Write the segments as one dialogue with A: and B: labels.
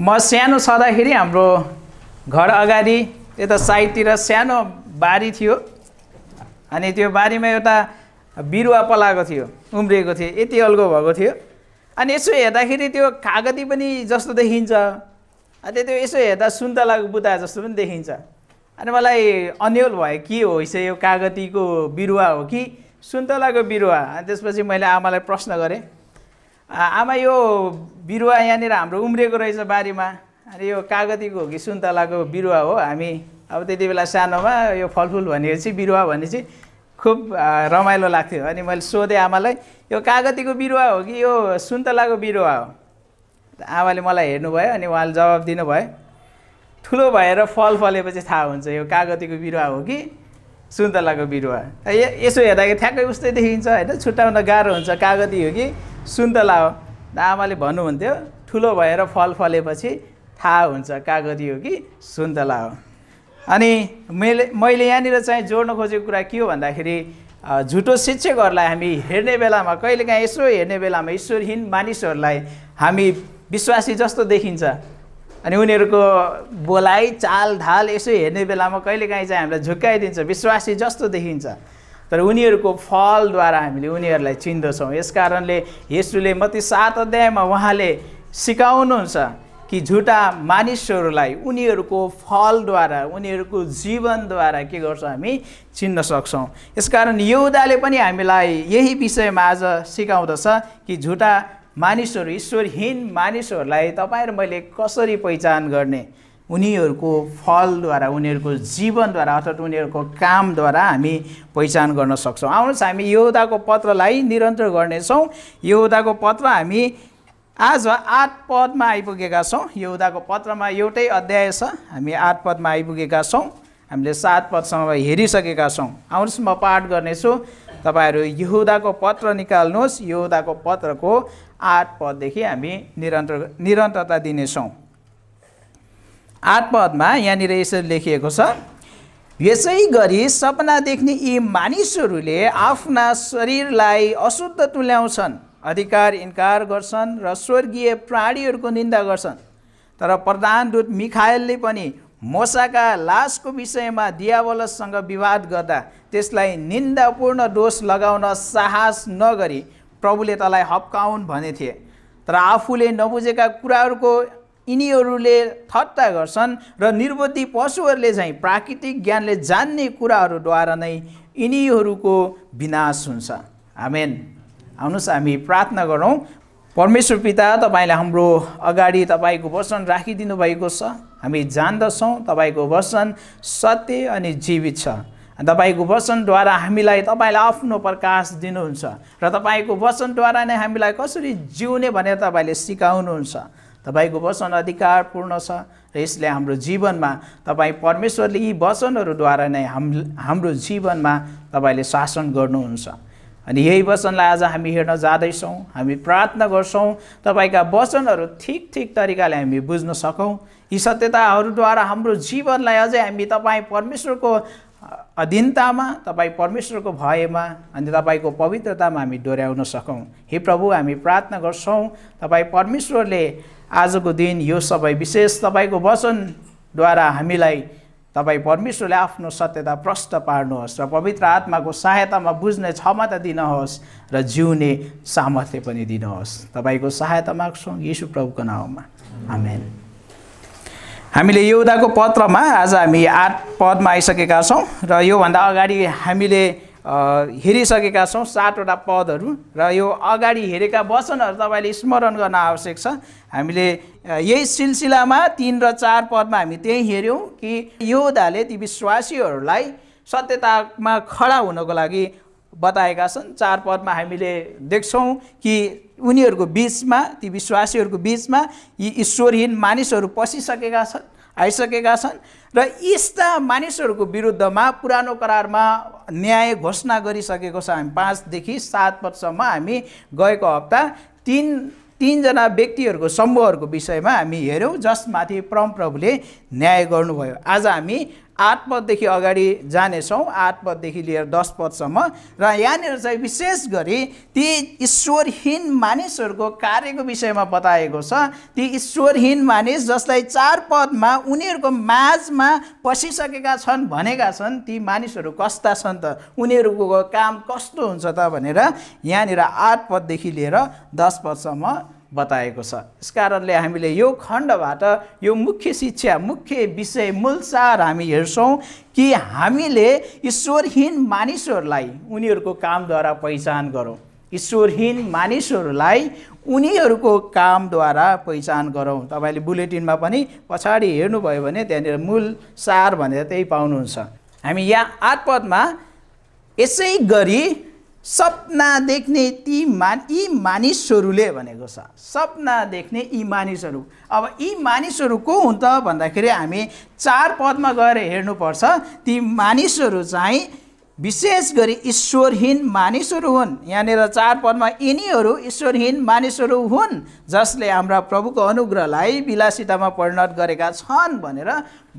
A: म सानो छँदाखेरि हाम्रो घर अगाडि यता साइडतिर सानो बारी थियो अनि त्यो बारीमा एउटा बिरुवा पलाएको थियो उम्रिएको थियो यति अल्गो भएको थियो अनि यसो हेर्दाखेरि त्यो कागती पनि जस्तो देखिन्छ अनि त्यो यसो हेर्दा सुन्तलाको बुता जस्तो पनि देखिन्छ अनि मलाई अन्यल भयो के हो यसो यो कागतीको बिरुवा हो कि सुन्तलाको बिरुवा अनि त्यसपछि मैले आमालाई प्रश्न गरेँ आमा यो बिरुवा यहाँनिर हाम्रो उम्रेको रहेछ बारीमा अनि यो कागतीको हो कि सुन्तलाको बिरुवा हो हामी अब त्यति बेला सानोमा यो फलफुल चाहिँ बिरुवा भने चाहिँ खुब रमाइलो लाग्थ्यो अनि मैले सोधेँ आमालाई यो कागतीको बिरुवा हो कि यो सुन्तलाको बिरुवा हो आमाले मलाई हेर्नुभयो अनि उहाँले जवाब दिनुभयो ठुलो भएर फल फलेपछि थाहा हुन्छ यो कागतीको बिरुवा हो कि सुन्तलाको बिरुवा यसो हेर्दाखेरि ठ्याक्कै उस्तै देखिन्छ होइन छुट्याउन गाह्रो हुन्छ कागती हो कि सुन्तला हो आमाले भन्नुहुन्थ्यो ठुलो भएर फल फलेपछि थाहा हुन्छ कागती हो कि सुन्तला हो अनि मैले मैले यहाँनिर चाहिँ जोड्न खोजेको कुरा के हो भन्दाखेरि झुटो शिक्षकहरूलाई हामी हेर्ने बेलामा कहिलेकाहीँ यसो हेर्ने बेलामा ईश्वरहीन मानिसहरूलाई हामी विश्वासी जस्तो देखिन्छ अनि उनीहरूको बोलाइ चाल ढाल यसो हेर्ने बेलामा कहिलेकाहीँ चाहिँ हामीलाई झुक्काइदिन्छ विश्वासी जस्तो देखिन्छ तर उनीहरूको फलद्वारा हामीले उनीहरूलाई चिन्दछौँ यस कारणले यसुले मति सात अध्यायमा उहाँले सिकाउनुहुन्छ कि झुटा मानिसहरूलाई उनीहरूको फलद्वारा उनीहरूको जीवनद्वारा के गर्छ हामी चिन्न सक्छौँ यसकारण यौदाले पनि हामीलाई यही विषयमा आज सिकाउँदछ कि झुटा मानिसहरू ईश्वरहीन मानिसहरूलाई तपाईँ र मैले कसरी पहिचान गर्ने उनीहरूको फलद्वारा उनीहरूको जीवनद्वारा अर्थात् उनीहरूको कामद्वारा हामी पहिचान गर्न सक्छौँ आउनुहोस् हामी योदाको पत्रलाई निरन्तर गर्नेछौँ योदाको पत्र हामी आज आठ पदमा आइपुगेका छौँ योदाको पत्रमा एउटै अध्याय छ हामी आठ पदमा आइपुगेका छौँ हामीले सात पदसम्म हेरिसकेका छौँ आउनुहोस् म पाठ गर्नेछु तपाईँहरू यहुदाको पत्र निकाल्नुहोस् यहुदाको पत्रको आठ पददेखि हामी निरन्तर निरन्तरता दिनेछौँ आठ पदमा यहाँनिर यसरी लेखिएको छ यसै गरी सपना देख्ने यी मानिसहरूले आफ्ना शरीरलाई अशुद्ध तुल्याउँछन् अधिकार इन्कार गर्छन् र स्वर्गीय प्राणीहरूको निन्दा गर्छन् तर प्रधान दूत मिखायलले पनि मोसाका लासको विषयमा दियावलससँग विवाद गर्दा त्यसलाई निन्दापूर्ण दोष लगाउन साहस नगरी प्रभुले तँलाई हप्काउन् भने थिए तर आफूले नबुझेका कुराहरूको यिनीहरूले थट्टा गर्छन् र निर्बुद्धि पशुहरूले चाहिँ प्राकृतिक ज्ञानले जान्ने कुराहरूद्वारा नै यिनीहरूको विनाश हुन्छ आमेन आउनुहोस् हामी प्रार्थना गरौँ परमेश्वर पिता तपाईँले हाम्रो अगाडि तपाईँको वचन राखिदिनु भएको छ हामी जान्दछौँ तपाईँको वचन सत्य अनि जीवित छ तपाईँको वचनद्वारा हामीलाई तपाईँले आफ्नो प्रकाश दिनुहुन्छ र तपाईँको वचनद्वारा नै हामीलाई कसरी जिउने भनेर तपाईँले सिकाउनुहुन्छ तपाईँको वचन अधिकारपूर्ण छ र यसले हाम्रो जीवनमा तपाईँ परमेश्वरले यी वचनहरूद्वारा नै हाम हाम्रो जीवनमा तपाईँले शासन गर्नुहुन्छ अनि यही वचनलाई आज हामी हेर्न जाँदैछौँ हामी प्रार्थना गर्छौँ तपाईँका वचनहरू ठिक ठिक तरिकाले हामी बुझ्न सकौँ यी सत्यताहरूद्वारा हाम्रो जीवनलाई अझै हामी तपाईँ परमेश्वरको अधीनतामा तपाईँ परमेश्वरको भयमा अनि तपाईँको पवित्रतामा हामी डोर्याउन सकौँ हे प्रभु हामी प्रार्थना गर्छौँ तपाईँ परमेश्वरले आजको दिन यो सबै विशेष तपाईँको वचनद्वारा हामीलाई तपाईँ परमेश्वरले आफ्नो सत्यता प्रष्ट पार्नुहोस् र पवित्र आत्माको सहायतामा बुझ्ने क्षमता दिनुहोस् र जिउने सामर्थ्य पनि दिनुहोस् तपाईँको सहायता माग्छौँ यीशु प्रभुको नाउँमा आमेन हामीले युदाको पत्रमा आज हामी आठ पदमा आइसकेका छौँ र योभन्दा अगाडि हामीले हेरिसकेका छौँ सातवटा पदहरू र यो अगाडि हेरेका वचनहरू तपाईँले स्मरण गर्न आवश्यक छ हामीले यही सिलसिलामा तिन र चार पदमा हामी त्यही हेऱ्यौँ कि योद्धाले ती विश्वासीहरूलाई सत्यतामा खडा हुनको लागि बताएका छन् चार पदमा हामीले देख्छौँ कि उनीहरूको बिचमा ती विश्वासीहरूको बिचमा यी ईश्वरहीन मानिसहरू पसिसकेका छन् आइसकेका छन् र यस्ता मानिसहरूको विरुद्धमा पुरानो करारमा न्याय घोषणा गरिसकेको छ हामी पाँचदेखि सात वर्षमा हामी गएको हप्ता तिन तिनजना व्यक्तिहरूको समूहहरूको विषयमा हामी हेऱ्यौँ जसमाथि परमप्रभुले न्याय गर्नुभयो आज हामी आठ पददेखि अगाडि जानेछौँ आठ पददेखि लिएर दस पदसम्म र यहाँनिर चाहिँ विशेष गरी ती ईश्वरहीन मानिसहरूको कार्यको विषयमा बताएको छ ती ईश्वरहीन मानिस जसलाई चार पदमा उनीहरूको माझमा पसिसकेका छन् भनेका छन् ती मानिसहरू कस्ता छन् त उनीहरूको काम कस्तो हुन्छ त भनेर यहाँनिर आठ पददेखि लिएर दस पदसम्म बताएको छ यसकारणले हामीले यो खण्डबाट यो मुख्य शिक्षा मुख्य विषय मूलसार हामी हेर्छौँ कि हामीले ईश्वरहीन मानिसहरूलाई उनीहरूको कामद्वारा पहिचान गरौँ ईश्वरहीन मानिसहरूलाई उनीहरूको कामद्वारा पहिचान गरौँ तपाईँले बुलेटिनमा पनि पछाडि हेर्नुभयो भने त्यहाँनिर मूल सार भनेर त्यही पाउनुहुन्छ हामी यहाँ आठपदमा यसै गरी सपना देख्ने ती मान यी मानिसहरूले भनेको छ सपना देख्ने यी मानिसहरू अब यी मानिसहरू को हुन् त भन्दाखेरि हामी चार पदमा गएर हेर्नुपर्छ ती मानिसहरू चाहिँ विशेष गरी ईश्वरहीन मानिसहरू हुन् यहाँनिर चार पदमा यिनीहरू ईश्वरहीन मानिसहरू हुन् जसले हाम्रा प्रभुको अनुग्रहलाई विलासितामा परिणत गरेका छन् भनेर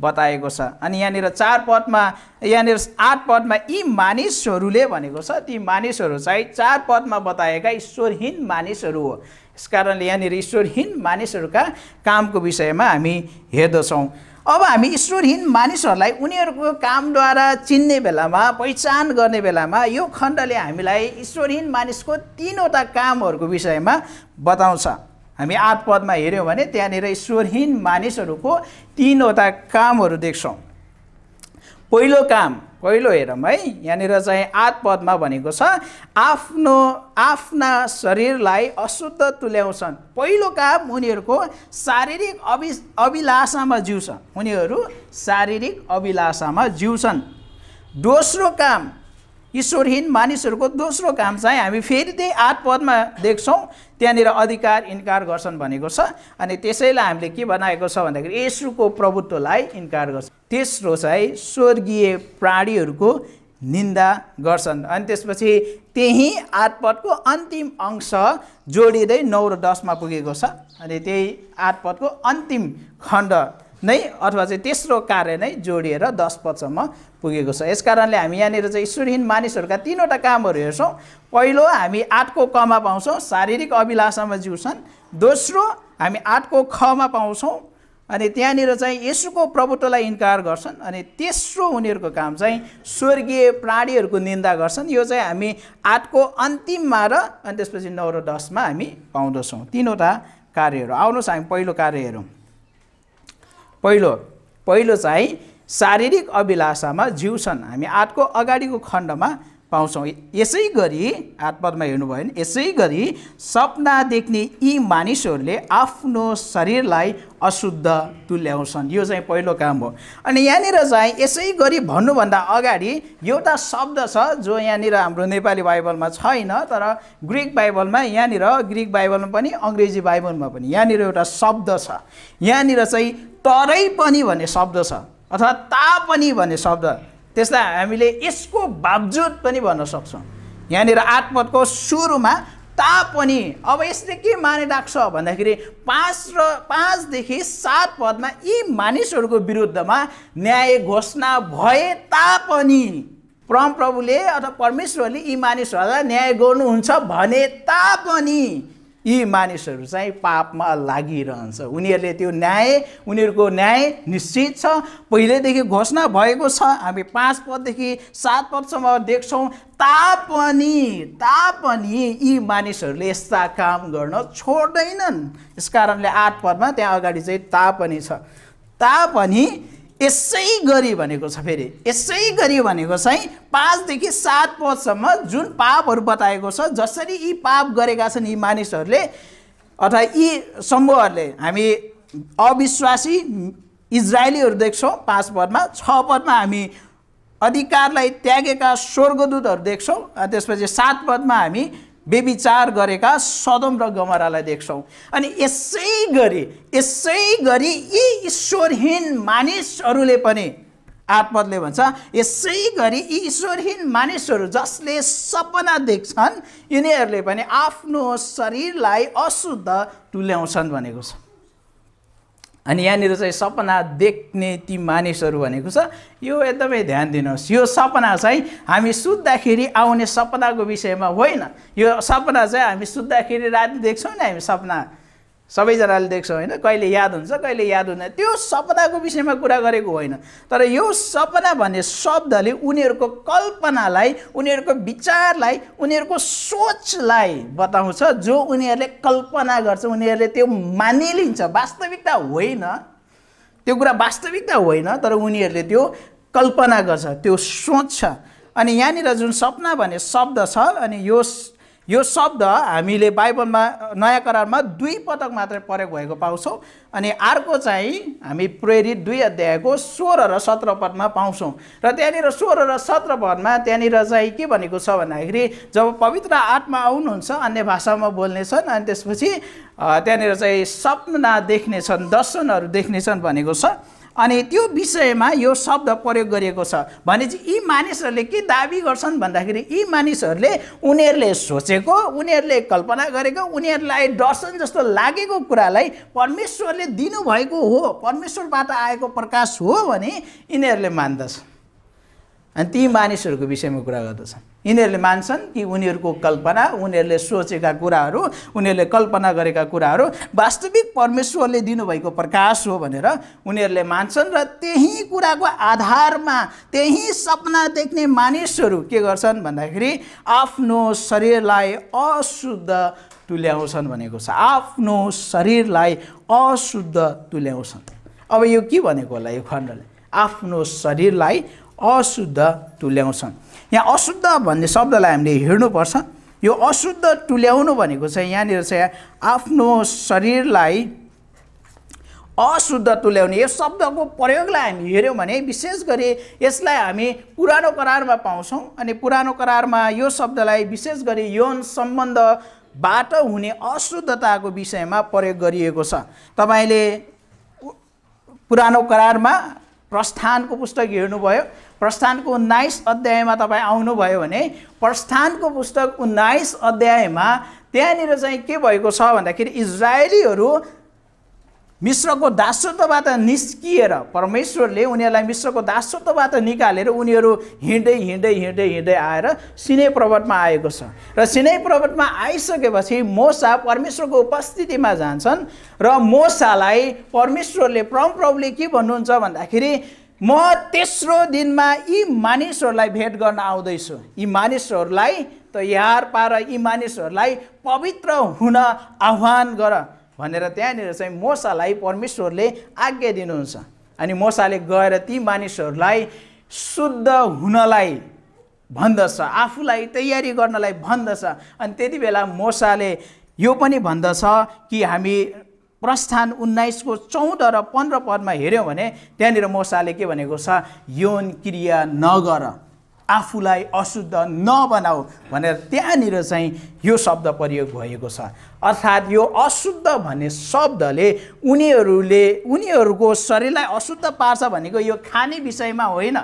A: बताएको छ अनि यहाँनिर चार पदमा यहाँनिर आठ पदमा यी मानिसहरूले भनेको छ ती मानिसहरू चाहिँ चार पदमा बताएका ईश्वरहीन मानिसहरू हो यसकारणले यहाँनिर ईश्वरहीन मानिसहरूका कामको विषयमा हामी हेर्दछौँ अब हामी ईश्वरहीन मानिसहरूलाई उनीहरूको कामद्वारा चिन्ने बेलामा पहिचान गर्ने बेलामा यो खण्डले हामीलाई ईश्वरहीन मानिसको तिनवटा कामहरूको विषयमा बताउँछ हामी आठ पदमा हेऱ्यौँ भने त्यहाँनिर ईश्वरहीन मानिसहरूको तिनवटा कामहरू देख्छौँ पहिलो काम पहिलो हेरौँ है यहाँनिर चाहिँ आत्पदमा भनेको छ आफ्नो आफ्ना शरीरलाई अशुद्ध तुल्याउँछन् पहिलो काम उनीहरूको शारीरिक अभि अभिलाषामा जिउँछ उनीहरू शारीरिक अभिलाषामा जिउँछन् दोस्रो काम ईश्वरहीन मानिसहरूको दोस्रो काम चाहिँ हामी फेरि त्यही आठ पदमा देख्छौँ त्यहाँनिर अधिकार इन्कार गर्छन् भनेको छ अनि त्यसैलाई हामीले के बनाएको छ भन्दाखेरि यसुको प्रभुत्वलाई इन्कार गर्छ तेस्रो चाहिँ स्वर्गीय प्राणीहरूको निन्दा गर्छन् अनि त्यसपछि त्यही आठपदको अन्तिम अंश जोडिँदै नौ र दसमा पुगेको छ अनि त्यही आठपदको अन्तिम खण्ड नै अथवा चाहिँ तेस्रो कार्य नै जोडिएर दस पदसम्म पुगेको छ यसकारणले हामी यहाँनिर चाहिँ ईश्वरहीन मानिसहरूका तिनवटा कामहरू हेर्छौँ पहिलो हामी आठको कमा पाउँछौँ शारीरिक अभिलाषामा जिउँछन् दोस्रो हामी आठको खमा पाउँछौँ अनि त्यहाँनिर चाहिँ यसुको प्रभुत्वलाई इन्कार गर्छन् अनि तेस्रो उनीहरूको काम चाहिँ स्वर्गीय प्राणीहरूको निन्दा गर्छन् यो चाहिँ हामी आठको अन्तिममा र अनि त्यसपछि नौ र दसमा हामी पाउँदछौँ तिनवटा कार्यहरू आउनुहोस् हामी पहिलो कार्य हेरौँ पहिलो पहिलो चाहिँ शारीरिक अभिलाषामा जिउछन् हामी आठको अगाडिको खण्डमा पाउँछौँ यसै गरी आत्ममा हेर्नुभयो भने यसै गरी सपना देख्ने यी मानिसहरूले आफ्नो शरीरलाई अशुद्ध तुल्याउँछन् यो चाहिँ पहिलो काम हो अनि यहाँनिर चाहिँ यसै गरी भन्नुभन्दा अगाडि एउटा शब्द छ जो यहाँनिर हाम्रो नेपाली बाइबलमा छैन तर ग्रिक बाइबलमा यहाँनिर ग्रिक बाइबलमा पनि अङ्ग्रेजी बाइबलमा पनि यहाँनिर एउटा शब्द छ यहाँनिर चाहिँ तरै पनि भन्ने शब्द छ अथवा तापनि भन्ने शब्द त्यसलाई हामीले यसको बावजुद पनि भन्न सक्छौँ यहाँनिर आत्मको सुरुमा तापनि अब यसले के माने राख्छ भन्दाखेरि पाँच र पाँचदेखि सात पदमा यी मानिसहरूको विरुद्धमा न्याय घोषणा भए तापनि परमप्रभुले अथवा परमेश्वरले यी मानिसहरूलाई न्याय गर्नुहुन्छ भने तापनि यी मानिसहरू चाहिँ पापमा लागिरहन्छ उनीहरूले त्यो न्याय उनीहरूको न्याय निश्चित छ पहिल्यैदेखि घोषणा भएको छ हामी पाँच पददेखि सात पदसम्म देख्छौँ तापनि तापनि यी मानिसहरूले यस्ता काम गर्न छोड्दैनन् यस कारणले आठ पदमा त्यहाँ अगाडि चाहिँ तापनि छ तापनि यसै गरी भनेको छ फेरि यसै गरी भनेको चाहिँ पाँचदेखि सात पदसम्म जुन पापहरू बताएको छ जसरी यी पाप गरेका छन् यी मानिसहरूले अथवा यी समूहहरूले हामी अविश्वासी इजरायलीहरू देख्छौँ पाँच पदमा छ पदमा हामी अधिकारलाई त्यागेका स्वर्गदूतहरू देख्छौँ त्यसपछि सात पदमा हामी बेविचार गरेका सदम र गमरालाई देख्छौँ अनि यसै गरी यसै गरी यी ईश्वरहीन मानिसहरूले पनि आत्मदले भन्छ यसै गरी यी ईश्वरहीन मानिसहरू जसले सपना देख्छन् यिनीहरूले पनि आफ्नो शरीरलाई अशुद्ध तुल्याउँछन् भनेको छ अनि यहाँनिर चाहिँ सपना देख्ने ती मानिसहरू भनेको छ यो एकदमै ध्यान दिनुहोस् यो सपना चाहिँ हामी सुत्दाखेरि आउने सपनाको विषयमा होइन यो सपना चाहिँ हामी सुत्दाखेरि राति देख्छौँ नि हामी सपना सबैजनाले देख्छ होइन कहिले याद हुन्छ कहिले याद हुँदैन त्यो सपनाको विषयमा कुरा गरेको होइन तर यो सपना भन्ने शब्दले उनीहरूको कल्पनालाई उनीहरूको विचारलाई उनीहरूको सोचलाई बताउँछ जो उनीहरूले कल्पना गर्छ उनीहरूले त्यो मानिलिन्छ वास्तविकता होइन त्यो कुरा वास्तविकता होइन तर उनीहरूले त्यो कल्पना गर्छ त्यो सोच्छ अनि यहाँनिर जुन सपना भन्ने शब्द छ अनि यो यो शब्द हामीले बाइबलमा नयाँ करारमा दुई पटक मात्रै प्रयोग भएको पाउँछौँ अनि अर्को चाहिँ हामी प्रेरित दुई अध्यायको सोह्र र सत्र पदमा पाउँछौँ र त्यहाँनिर सोह्र र सत्र पदमा त्यहाँनिर चाहिँ के भनेको छ भन्दाखेरि जब पवित्र आत्मा आउनुहुन्छ अन्य भाषामा बोल्नेछन् अनि त्यसपछि त्यहाँनिर चाहिँ सपना देख्नेछन् दर्शनहरू देख्नेछन् भनेको छ अनि त्यो विषयमा यो शब्द प्रयोग गरिएको छ भने चाहिँ यी मानिसहरूले के दावी गर्छन् भन्दाखेरि यी मानिसहरूले उनीहरूले सोचेको उनीहरूले कल्पना गरेको उनीहरूलाई दर्शन जस्तो लागेको कुरालाई परमेश्वरले दिनुभएको हो परमेश्वरबाट आएको प्रकाश हो भने यिनीहरूले मान्दछ अनि ती मानिसहरूको विषयमा कुरा गर्दछन् यिनीहरूले मान्छन् कि उनीहरूको कल्पना उनीहरूले सोचेका कुराहरू उनीहरूले कल्पना गरेका कुराहरू वास्तविक परमेश्वरले दिनुभएको प्रकाश हो भनेर उनीहरूले मान्छन् र त्यही कुराको आधारमा त्यही सपना देख्ने मानिसहरू के गर्छन् भन्दाखेरि आफ्नो शरीरलाई अशुद्ध तुल्याउँछन् भनेको छ आफ्नो शरीरलाई अशुद्ध तुल्याउँछन् अब यो के भनेको होला यो खण्डले आफ्नो शरीरलाई अशुद्ध तुल्याउँछन् यहाँ अशुद्ध भन्ने शब्दलाई हामीले हेर्नुपर्छ यो अशुद्ध तुल्याउनु भनेको चाहिँ यहाँनिर चाहिँ आफ्नो शरीरलाई अशुद्ध तुल्याउने यो शब्दको प्रयोगलाई हामी हेऱ्यौँ भने विशेष गरी यसलाई हामी पुरानो करारमा पाउँछौँ अनि पुरानो करारमा यो शब्दलाई विशेष गरी यौन सम्बन्धबाट हुने अशुद्धताको विषयमा प्रयोग गरिएको छ तपाईँले पुरानो करारमा प्रस्थानको पुस्तक हेर्नुभयो प्रस्थानको उन्नाइस अध्यायमा तपाईँ आउनुभयो भने प्रस्थानको पुस्तक उन्नाइस अध्यायमा त्यहाँनिर चाहिँ के भएको छ भन्दाखेरि इजरायलीहरू मिश्रको दासत्वबाट निस्किएर परमेश्वरले उनीहरूलाई मिश्रको दासत्वबाट निकालेर उनीहरू हिँड्दै हिँड्दै हिँड्दै हिँड्दै आएर सिनै पर्वतमा आएको छ र सिनै पर्वतमा आइसकेपछि मोसा परमेश्वरको उपस्थितिमा जान्छन् र मोसालाई परमेश्वरले परमप्रभुले के भन्नुहुन्छ भन्दाखेरि म तेस्रो दिनमा यी मानिसहरूलाई भेट गर्न आउँदैछु यी मानिसहरूलाई तयार पार यी मानिसहरूलाई पवित्र हुन आह्वान गर भनेर त्यहाँनिर चाहिँ मोसालाई परमेश्वरले आज्ञा दिनुहुन्छ अनि मोसाले गएर ती मानिसहरूलाई शुद्ध हुनलाई भन्दछ आफूलाई तयारी गर्नलाई भन्दछ अनि त्यति बेला मोसाले यो पनि भन्दछ कि हामी प्रस्थान उन्नाइसको चौध र पन्ध्र पदमा हेऱ्यौँ भने त्यहाँनिर मोसाले के भनेको छ यौन क्रिया नगर आफूलाई अशुद्ध नबनाऊ भनेर त्यहाँनिर चाहिँ यो शब्द प्रयोग भएको छ अर्थात् यो अशुद्ध भन्ने शब्दले उनीहरूले उनीहरूको शरीरलाई अशुद्ध पार्छ भनेको यो खाने विषयमा होइन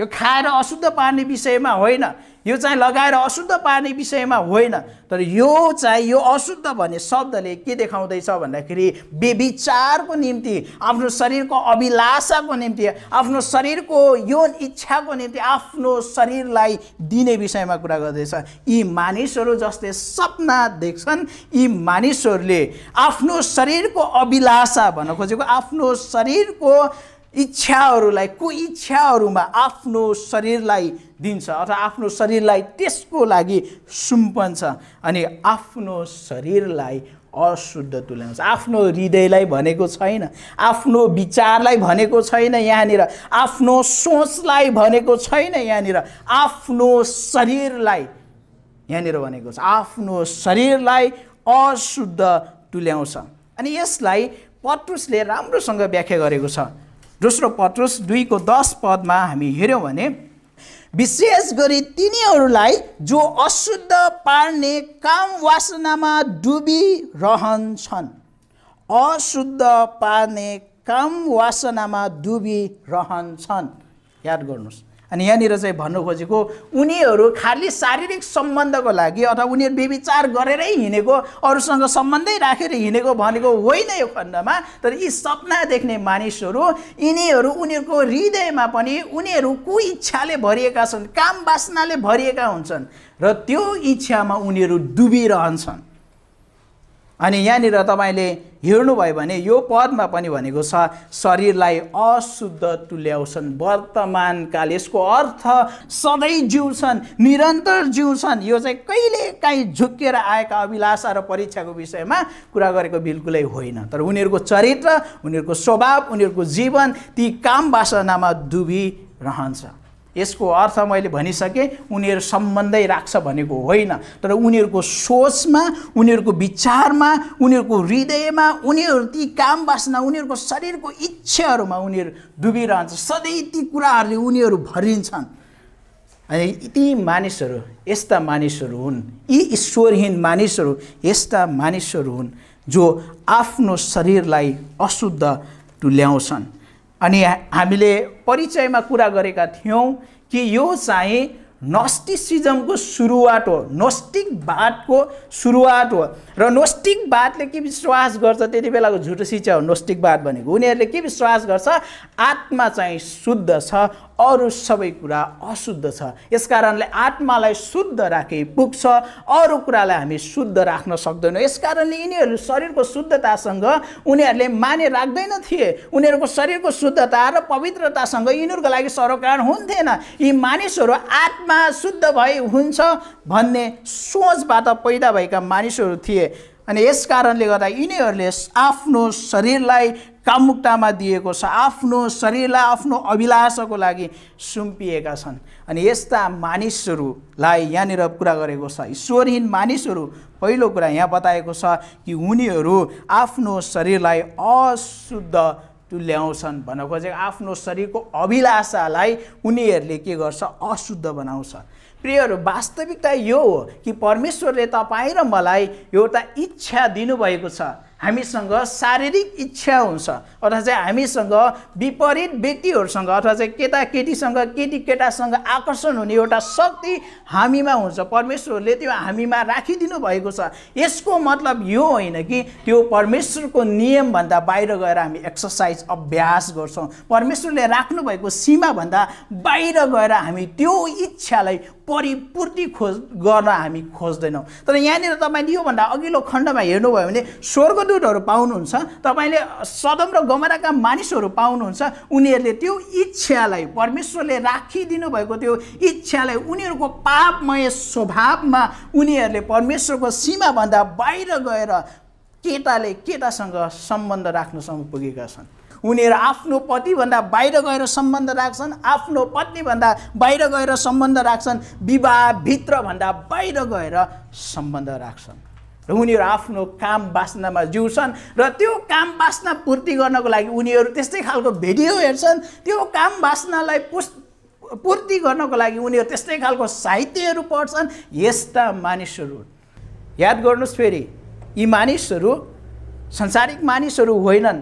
A: यो खाएर अशुद्ध पार्ने विषयमा होइन यो चाहिँ लगाएर अशुद्ध पार्ने विषयमा होइन तर यो चाहिँ यो अशुद्ध भन्ने शब्दले के देखाउँदैछ भन्दाखेरि बेविचारको निम्ति आफ्नो शरीरको अभिलाषाको निम्ति आफ्नो शरीरको यौन इच्छाको निम्ति आफ्नो शरीरलाई दिने विषयमा कुरा गर्दैछ यी मानिसहरू जसले सपना देख्छन् यी मानिसहरूले आफ्नो शरीरको अभिलाषा भन्न खोजेको आफ्नो शरीरको इच्छाहरूलाई को इच्छाहरूमा आफ्नो शरीरलाई दिन्छ अथवा आफ्नो शरीरलाई त्यसको लागि सुम्पन्छ अनि आफ्नो शरीरलाई अशुद्ध तुल्याउँछ आफ्नो हृदयलाई भनेको छैन आफ्नो विचारलाई भनेको छैन यहाँनिर आफ्नो सोचलाई भनेको छैन यहाँनिर आफ्नो शरीरलाई यहाँनिर भनेको छ आफ्नो शरीरलाई अशुद्ध तुल्याउँछ अनि यसलाई पटुसले राम्रोसँग व्याख्या गरेको छ दोस्रो पत्रुस दुईको दस पदमा हामी हेऱ्यौँ भने विशेष गरी तिनीहरूलाई जो अशुद्ध पार्ने काम वासनामा डुबिरहन्छन् अशुद्ध पार्ने काम वासनामा डुबिरहन्छन् याद गर्नुहोस् अनि यहाँनिर चाहिँ भन्नु खोजेको उनीहरू खालि शारीरिक सम्बन्धको लागि अथवा उनीहरू बेविचार गरेरै हिँडेको अरूसँग सम्बन्धै राखेर हिँडेको भनेको होइन यो खण्डमा तर यी सपना देख्ने मानिसहरू यिनीहरू उनीहरूको हृदयमा पनि उनीहरू कु इच्छाले भरिएका छन् काम बासनाले भरिएका हुन्छन् र त्यो इच्छामा उनीहरू डुबिरहन्छन् अनि यहाँनिर तपाईँले हेर्नुभयो भने यो पदमा पनि भनेको छ शरीरलाई अशुद्ध तुल्याउँछन् वर्तमानकाल यसको अर्थ सधैँ जिउँछन् निरन्तर जिउँछन् यो चाहिँ कहिले कहिलेकाहीँ झुक्किएर आएका अभिलाषा र परीक्षाको विषयमा कुरा गरेको बिल्कुलै होइन तर उनीहरूको चरित्र उनीहरूको स्वभाव उनीहरूको जीवन ती काम वासनामा रहन्छ यसको अर्थ मैले भनिसकेँ उनीहरू सम्बन्धै राख्छ भनेको होइन तर उनीहरूको सोचमा उनीहरूको विचारमा उनीहरूको हृदयमा उनीहरू ती काम बास्ना उनीहरूको शरीरको इच्छाहरूमा उनीहरू डुबिरहन्छ सधैँ ती कुराहरूले उनीहरू भरिन्छन् अनि ती मानिसहरू यस्ता मानिसहरू हुन् यी ईश्वरहीन मानिसहरू यस्ता मानिसहरू हुन् जो आफ्नो शरीरलाई अशुद्ध तुल्याउँछन् अनि हामीले परिचयमा कुरा गरेका थियौँ कि यो चाहिँ नस्टिसिजमको सुरुवात हो नोस्टिकवादको सुरुवात हो र नोस्टिकवादले के विश्वास गर्छ त्यति बेलाको झुटो शिक्षा हो नोस्टिकवाद भनेको उनीहरूले के विश्वास गर्छ आत्मा चाहिँ शुद्ध छ अरू सबै कुरा अशुद्ध छ यसकारणले आत्मालाई शुद्ध राखे पुग्छ अरू कुरालाई हामी शुद्ध राख्न सक्दैनौँ यसकारणले यिनीहरू शरीरको शुद्धतासँग उनीहरूले माने राख्दैन थिए उनीहरूको शरीरको शुद्धता र पवित्रतासँग यिनीहरूको लागि सरोकार हुन्थेन यी मानिसहरू आत्मा शुद्ध भए हुन्छ भन्ने सोचबाट पैदा भएका मानिसहरू थिए अनि यस कारणले गर्दा यिनीहरूले आफ्नो शरीरलाई कामुकतामा दिएको छ आफ्नो शरीरलाई आफ्नो अभिलाषाको लागि सुम्पिएका छन् अनि यस्ता मानिसहरूलाई यहाँनिर कुरा गरेको छ ईश्वरहीन मानिसहरू पहिलो कुरा यहाँ बताएको छ कि उनीहरू आफ्नो शरीरलाई अशुद्ध तुल्याउँछन् भन्न खोजेको आफ्नो शरीरको अभिलाषालाई उनीहरूले के गर्छ अशुद्ध बनाउँछ प्रियहरू वास्तविकता यो हो कि परमेश्वरले तपाईँ र मलाई एउटा इच्छा दिनुभएको छ हामीसँग शारीरिक इच्छा हुन्छ अथवा चाहिँ हामीसँग विपरीत व्यक्तिहरूसँग अथवा चाहिँ केटा केटीसँग केटी केटासँग आकर्षण हुने एउटा शक्ति हामीमा हुन्छ परमेश्वरले त्यो हामीमा राखिदिनु भएको छ यसको मतलब यो होइन कि त्यो परमेश्वरको नियमभन्दा बाहिर गएर हामी एक्सर्साइज अभ्यास गर्छौँ परमेश्वरले राख्नुभएको सीमाभन्दा बाहिर गएर हामी त्यो इच्छालाई परिपूर्ति खोज गर्न हामी खोज्दैनौँ तर यहाँनिर तपाईँले योभन्दा अघिल्लो खण्डमा हेर्नुभयो भने स्वर्गदूतहरू पाउनुहुन्छ तपाईँले सदम र गमराका मानिसहरू पाउनुहुन्छ उनीहरूले त्यो इच्छालाई परमेश्वरले राखिदिनु भएको त्यो इच्छालाई उनीहरूको पापमय स्वभावमा उनीहरूले परमेश्वरको सीमाभन्दा बाहिर गएर केटाले केटासँग सम्बन्ध राख्नसम्म पुगेका छन् उनीहरू आफ्नो पतिभन्दा बाहिर गएर सम्बन्ध राख्छन् आफ्नो पत्नीभन्दा बाहिर गएर सम्बन्ध राख्छन् विवाहभित्रभन्दा बाहिर गएर सम्बन्ध राख्छन् र उनीहरू आफ्नो काम बाँच्नमा जिउँछन् र त्यो काम बाँच्न पूर्ति गर्नको लागि उनीहरू त्यस्तै खालको भिडियो हेर्छन् त्यो काम बाँच्नलाई पुस् पूर्ति गर्नको लागि उनीहरू त्यस्तै खालको साहित्यहरू पढ्छन् यस्ता मानिसहरू याद गर्नुहोस् फेरि यी मानिसहरू संसारिक मानिसहरू होइनन्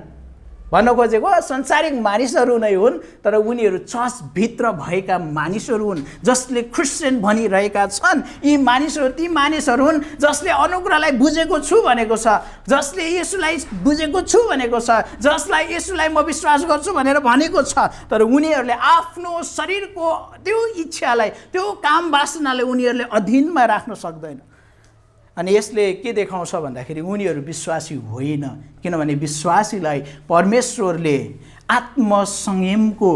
A: भन्न खोजेको संसारिक मानिसहरू नै हुन् तर उनीहरू चर्चभित्र भएका मानिसहरू हुन् जसले क्रिस्चियन भनिरहेका छन् यी मानिसहरू ती मानिसहरू हुन् जसले अनुग्रहलाई बुझेको छु भनेको छ जसले यसुलाई बुझेको छु भनेको छ जसलाई यसुलाई म विश्वास गर्छु भनेर भनेको छ तर उनीहरूले आफ्नो शरीरको त्यो इच्छालाई त्यो काम बासनालाई उनीहरूले अधीनमा राख्न सक्दैन अनि यसले के देखाउँछ भन्दाखेरि उनीहरू विश्वासी होइन किनभने विश्वासीलाई परमेश्वरले आत्मसंयमको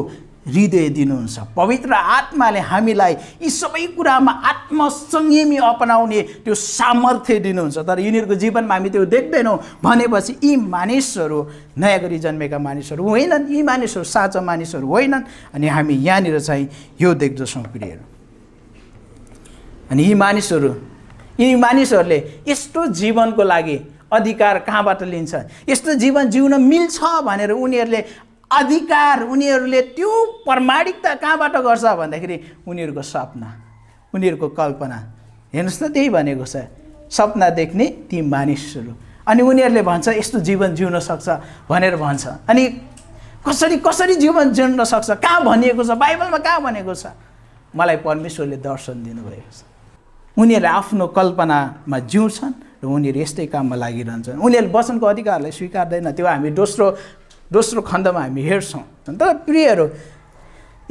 A: हृदय दिनुहुन्छ पवित्र आत्माले हामीलाई यी सबै कुरामा आत्मसंयमी अपनाउने त्यो सामर्थ्य दिनुहुन्छ तर यिनीहरूको जीवनमा हामी त्यो देख्दैनौँ भनेपछि यी मानिसहरू नयाँ गरी जन्मेका मानिसहरू होइनन् यी मानिसहरू साँचो मानिसहरू होइनन् अनि हामी यहाँनिर चाहिँ यो देख्दछौँ प्रियहरू अनि यी मानिसहरू यिनी मानिसहरूले यस्तो जीवनको लागि अधिकार कहाँबाट लिन्छ यस्तो जीवन जिउन मिल्छ भनेर उनीहरूले अधिकार उनीहरूले त्यो प्रमाणिकता कहाँबाट गर्छ भन्दाखेरि उनीहरूको सपना उनीहरूको कल्पना हेर्नुहोस् न त्यही भनेको छ सपना देख्ने ती मानिसहरू अनि उनीहरूले भन्छ यस्तो जीवन जिउन सक्छ भनेर भन्छ अनि कसरी कसरी जीवन जिउन सक्छ कहाँ भनिएको छ बाइबलमा कहाँ भनेको छ मलाई परमेश्वरले दर्शन दिनुभएको छ उनीहरूले आफ्नो कल्पनामा जिउँछन् र उनीहरू यस्तै काममा लागिरहन्छन् उनीहरूले वचनको अधिकारलाई स्वीकार्दैन त्यो हामी दोस्रो दोस्रो खण्डमा हामी हेर्छौँ अन्त प्रियहरू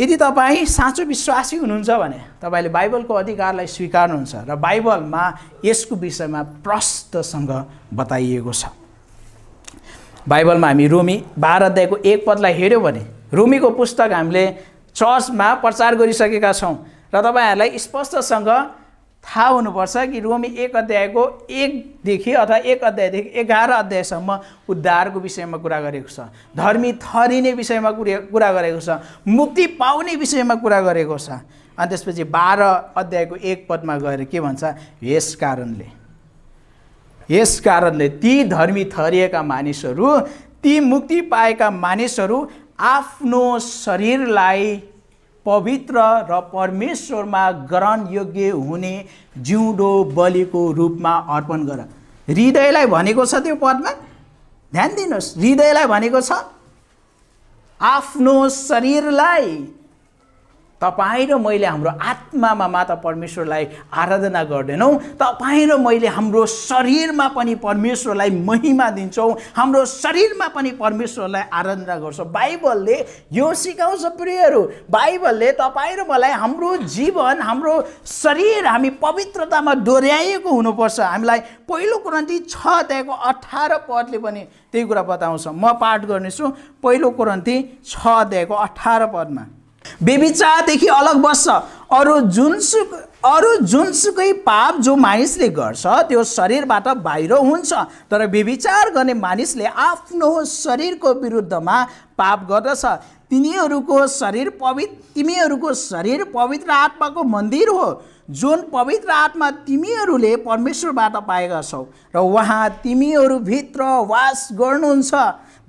A: यदि तपाईँ साँचो विश्वासी हुनुहुन्छ भने तपाईँले बाइबलको अधिकारलाई स्वीकार्नुहुन्छ र बाइबलमा यसको विषयमा प्रष्टसँग बताइएको छ बाइबलमा हामी रोमी बाह्र अध्यायको एक पदलाई हेऱ्यौँ भने रोमीको पुस्तक हामीले चर्चमा प्रचार गरिसकेका छौँ र तपाईँहरूलाई स्पष्टसँग थाहा हुनुपर्छ कि रोमी एक अध्यायको एकदेखि अथवा एक अध्यायदेखि एघार अध्यायसम्म उद्धारको विषयमा कुरा गरेको छ धर्मी थरिने विषयमा कुरा गरेको छ मुक्ति पाउने विषयमा कुरा गरेको छ अनि त्यसपछि बाह्र अध्यायको एक पदमा गएर के भन्छ यस कारणले यस कारणले ती धर्मी थरिएका मानिसहरू ती मुक्ति पाएका मानिसहरू आफ्नो शरीरलाई पवित्र र परमेश्वरमा ग्रहण योग्य हुने जिउँडो बलिको रूपमा अर्पण गर हृदयलाई भनेको छ त्यो पदमा ध्यान दिनुहोस् हृदयलाई भनेको छ आफ्नो शरीरलाई तपाईँ र मैले हाम्रो आत्मामा माता परमेश्वरलाई आराधना गर्दैनौँ तपाईँ र मैले हाम्रो शरीरमा पनि परमेश्वरलाई महिमा दिन्छौँ हाम्रो शरीरमा पनि परमेश्वरलाई आराधना गर्छौँ बाइबलले यो सिकाउँछ प्रियहरू बाइबलले तपाईँ र मलाई हाम्रो जीवन हाम्रो शरीर हामी पवित्रतामा डोर्याएको हुनुपर्छ हामीलाई पहिलो कुरन्ती छ त्यहाँको अठार पदले पनि त्यही कुरा बताउँछ म पाठ गर्नेछु पहिलो कुरन्ती छ त्यहाँको अठार पदमा बेबिचारदेखि अलग बस्छ अरू जुनसु अरू जुनसुकै पाप जो मानिसले गर्छ त्यो शरीरबाट बाहिर हुन्छ तर बेविचार गर्ने मानिसले आफ्नो शरीरको विरुद्धमा पाप गर्दछ तिनीहरूको शरीर पवित्र तिमीहरूको शरीर पवित्र आत्माको मन्दिर हो जुन पवित्र आत्मा तिमीहरूले परमेश्वरबाट पाएका छौ र उहाँ तिमीहरूभित्र वास गर्नुहुन्छ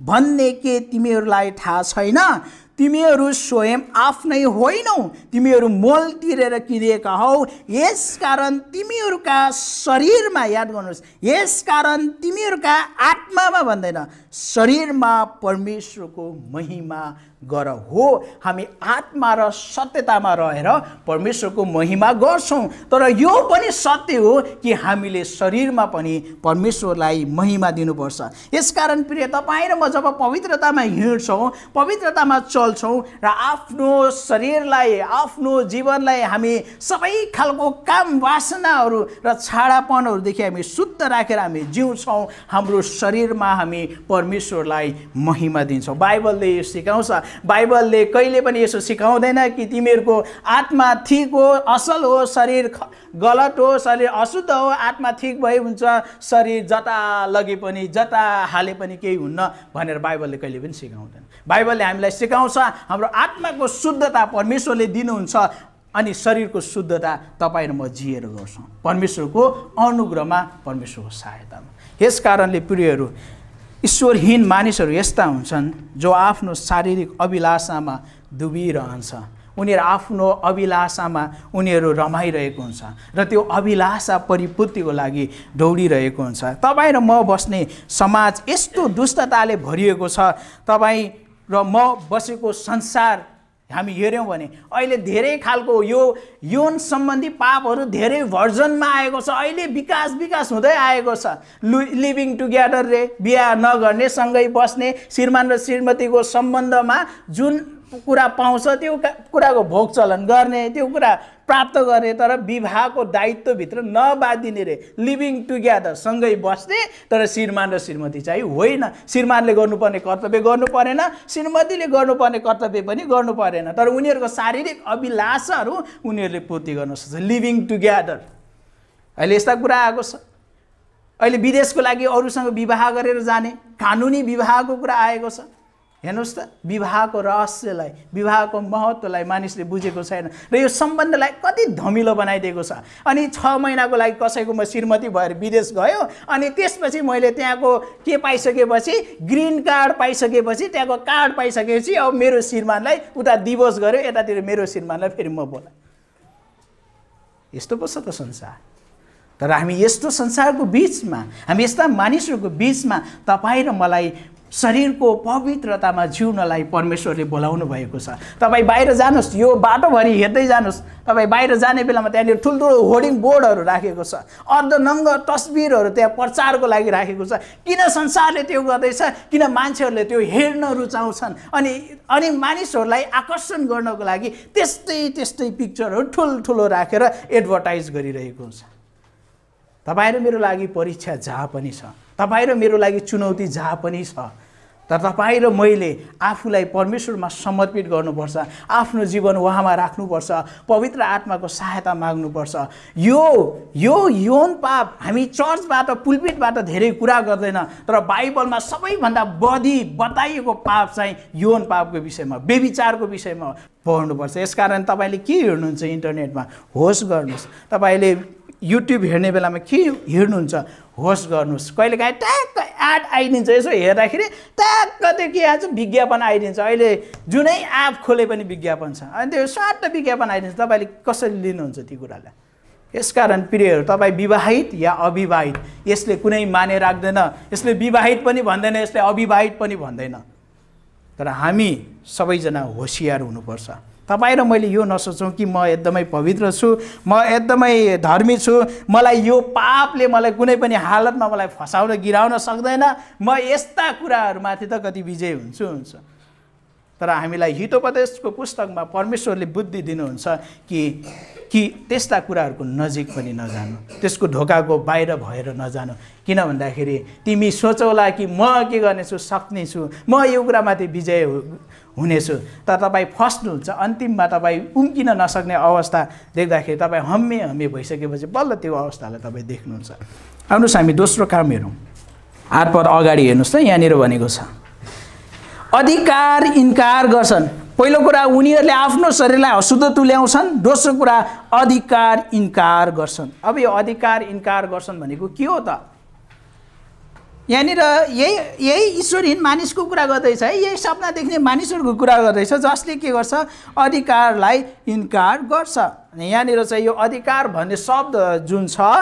A: भन्ने के तिमीहरूलाई थाहा छैन तिमीहरू स्वयं आफ्नै होइनौ तिमीहरू मोल तिरेर किनेका हौ यसकारण तिमीहरूका शरीरमा याद गर्नुहोस् यसकारण तिमीहरूका आत्मामा भन्दैन शरीरमा परमेश्वरको महिमा गर हो हामी आत्मा र सत्यतामा रहेर परमेश्वरको महिमा गर्छौँ तर यो पनि सत्य हो कि हामीले शरीरमा पनि परमेश्वरलाई महिमा दिनुपर्छ यसकारण प्रिय तपाईँ र म जब पवित्रतामा हिँड्छौँ पवित्रतामा चल्छौँ र आफ्नो शरीरलाई आफ्नो जीवनलाई हामी सबै खालको काम वासनाहरू र छाडापनहरूदेखि हामी शुद्ध राखेर हामी जिउँछौँ हाम्रो शरीरमा हामी परमेश्वरलाई महिमा दिन्छौ बाइबलले यो सिकाउँछ बाइबलले कहिले पनि यसो सिकाउँदैन कि तिमीहरूको आत्मा ठिक हो असल हो शरीर गलत हो शरीर अशुद्ध हो आत्मा ठिक भए हुन्छ शरीर जता लगे पनि जता हाले पनि केही हुन्न भनेर बाइबलले कहिले पनि सिकाउँदैन बाइबलले हामीलाई सिकाउँछ हाम्रो आत्माको शुद्धता परमेश्वरले दिनुहुन्छ अनि शरीरको शुद्धता तपाईँ र म जिएर गर्छौँ परमेश्वरको अनुग्रहमा परमेश्वरको सहायतामा यस कारणले प्रियहरू ईश्वरहीन मानिसहरू यस्ता हुन्छन् जो आफ्नो शारीरिक अभिलाषामा डुबिरहन्छ उनीहरू आफ्नो अभिलाषामा उनीहरू रमाइरहेको हुन्छ र त्यो अभिलाषा परिपूर्तिको लागि दौडिरहेको हुन्छ तपाईँ र म बस्ने समाज यस्तो दुष्टताले भरिएको छ तपाईँ र म बसेको संसार हामी हेऱ्यौँ भने अहिले धेरै खालको यो यौन सम्बन्धी पापहरू धेरै भर्जनमा आएको छ अहिले विकास विकास हुँदै आएको छ लु लिभिङ टुगेदर रे बिहा नगर्ने सँगै बस्ने श्रीमान र श्रीमतीको सम्बन्धमा जुन कुरा पाउँछ त्यो कुराको भोग चलन गर्ने त्यो कुरा प्राप्त गर्ने तर विवाहको दायित्वभित्र नबादिने रे लिभिङ टुगेदर सँगै बस्ने तर श्रीमान र श्रीमती चाहिँ होइन श्रीमानले गर्नुपर्ने कर्तव्य गर्नु परेन श्रीमतीले गर्नुपर्ने कर्तव्य पनि गर्नु परेन तर उनीहरूको शारीरिक अभिलाषाहरू उनीहरूले पूर्ति गर्न सक्छ लिभिङ टुगेदर अहिले यस्ता कुरा आएको छ अहिले विदेशको लागि अरूसँग विवाह गरेर जाने कानुनी विवाहको कुरा आएको छ हेर्नुहोस् त विवाहको रहस्यलाई विवाहको महत्त्वलाई मानिसले बुझेको छैन र यो सम्बन्धलाई कति धमिलो बनाइदिएको छ अनि छ महिनाको लागि कसैकोमा श्रीमती भएर विदेश गयो अनि त्यसपछि मैले त्यहाँको के पाइसकेपछि ग्रिन कार्ड पाइसकेपछि त्यहाँको कार्ड पाइसकेपछि अब मेरो श्रीमानलाई उता डिभोर्स गऱ्यो यतातिर मेरो श्रीमानलाई फेरि म बोला यस्तो पो त संसार तर हामी यस्तो संसारको बिचमा हामी यस्ता मानिसहरूको बिचमा तपाईँ र मलाई शरीरको पवित्रतामा जिउनलाई परमेश्वरले बोलाउनु भएको छ तपाईँ बाहिर जानुहोस् यो बाटोभरि हेर्दै जानुहोस् तपाईँ बाहिर जाने बेलामा त्यहाँनिर ठुल्ठुलो होर्डिङ बोर्डहरू राखेको छ अर्धनङ्ग तस्बिरहरू त्यहाँ प्रचारको लागि राखेको छ किन संसारले त्यो गर्दैछ किन मान्छेहरूले त्यो हेर्न रुचाउँछन् अनि अनि मानिसहरूलाई आकर्षण गर्नको लागि त्यस्तै त्यस्तै पिक्चरहरू ठुल्ठुलो राखेर एडभर्टाइज गरिरहेको हुन्छ तपाईँ र मेरो लागि परीक्षा जहाँ पनि छ तपाईँ र मेरो लागि चुनौती जहाँ पनि छ तर तपाईँ र मैले आफूलाई परमेश्वरमा समर्पित गर्नुपर्छ आफ्नो जीवन उहाँमा राख्नुपर्छ पवित्र आत्माको सहायता माग्नुपर्छ यो यो यौन पाप हामी चर्चबाट पुलपिटबाट धेरै कुरा गर्दैन तर बाइबलमा सबैभन्दा बढी बताइएको पाप चाहिँ यौन पापको विषयमा बेविचारको विषयमा पढ्नुपर्छ यसकारण तपाईँले के हेर्नुहुन्छ इन्टरनेटमा होस् गर्नुहोस् तपाईँले युट्युब हेर्ने बेलामा के हेर्नुहुन्छ होस्ट गर्नुहोस् कहिले काहीँ ट्याक्क एड आइदिन्छ यसो हेर्दाखेरि ट्याक्क त्यो के आज विज्ञापन आइदिन्छ अहिले जुनै एप खोले पनि विज्ञापन छ अनि त्यो स्वाट विज्ञापन आइदिन्छ तपाईँले कसरी लिनुहुन्छ ती कुरालाई यसकारण प्रियहरू तपाईँ विवाहित या अविवाहित यसले कुनै माने राख्दैन यसले विवाहित पनि भन्दैन यसले अविवाहित पनि भन्दैन तर हामी सबैजना होसियार हुनुपर्छ तपाईँ र मैले यो नसोचौँ कि म एकदमै पवित्र छु म एकदमै धर्मी छु मलाई यो पापले मलाई कुनै पनि हालतमा मलाई फसाउन गिराउन सक्दैन म यस्ता कुराहरूमाथि त कति विजय हुन्छु हुन्छ तर हामीलाई हितोपदेशको पुस्तकमा परमेश्वरले बुद्धि दिनुहुन्छ कि कि त्यस्ता कुराहरूको नजिक पनि नजानु त्यसको ढोकाको बाहिर भएर नजानु किन भन्दाखेरि तिमी सोचौला कि म के गर्नेछु सक्ने छु म यो कुरामाथि विजय हुनेछु तर तपाईँ फस्नुहुन्छ अन्तिममा तपाईँ उम्किन नसक्ने अवस्था देख्दाखेरि तपाईँ हम्मे हम्मे भइसकेपछि बल्ल त्यो अवस्थालाई तपाईँ देख्नुहुन्छ आउनुहोस् हामी दोस्रो काम हेरौँ आरपर अगाडि हेर्नुहोस् त यहाँनिर भनेको छ अधिकार इन्कार गर्छन् पहिलो कुरा उनीहरूले आफ्नो शरीरलाई अशुद्ध तुल्याउँछन् दोस्रो कुरा अधिकार इन्कार गर्छन् अब यो अधिकार इन्कार गर्छन् भनेको के हो त यहाँनिर यही यही ईश्वरहीन मानिसको कुरा गर्दैछ है यही सपना देख्ने मानिसहरूको कुरा गर्दैछ जसले के गर्छ अधिकारलाई इन्कार गर्छ यहाँनिर चाहिँ यो अधिकार भन्ने शब्द जुन छ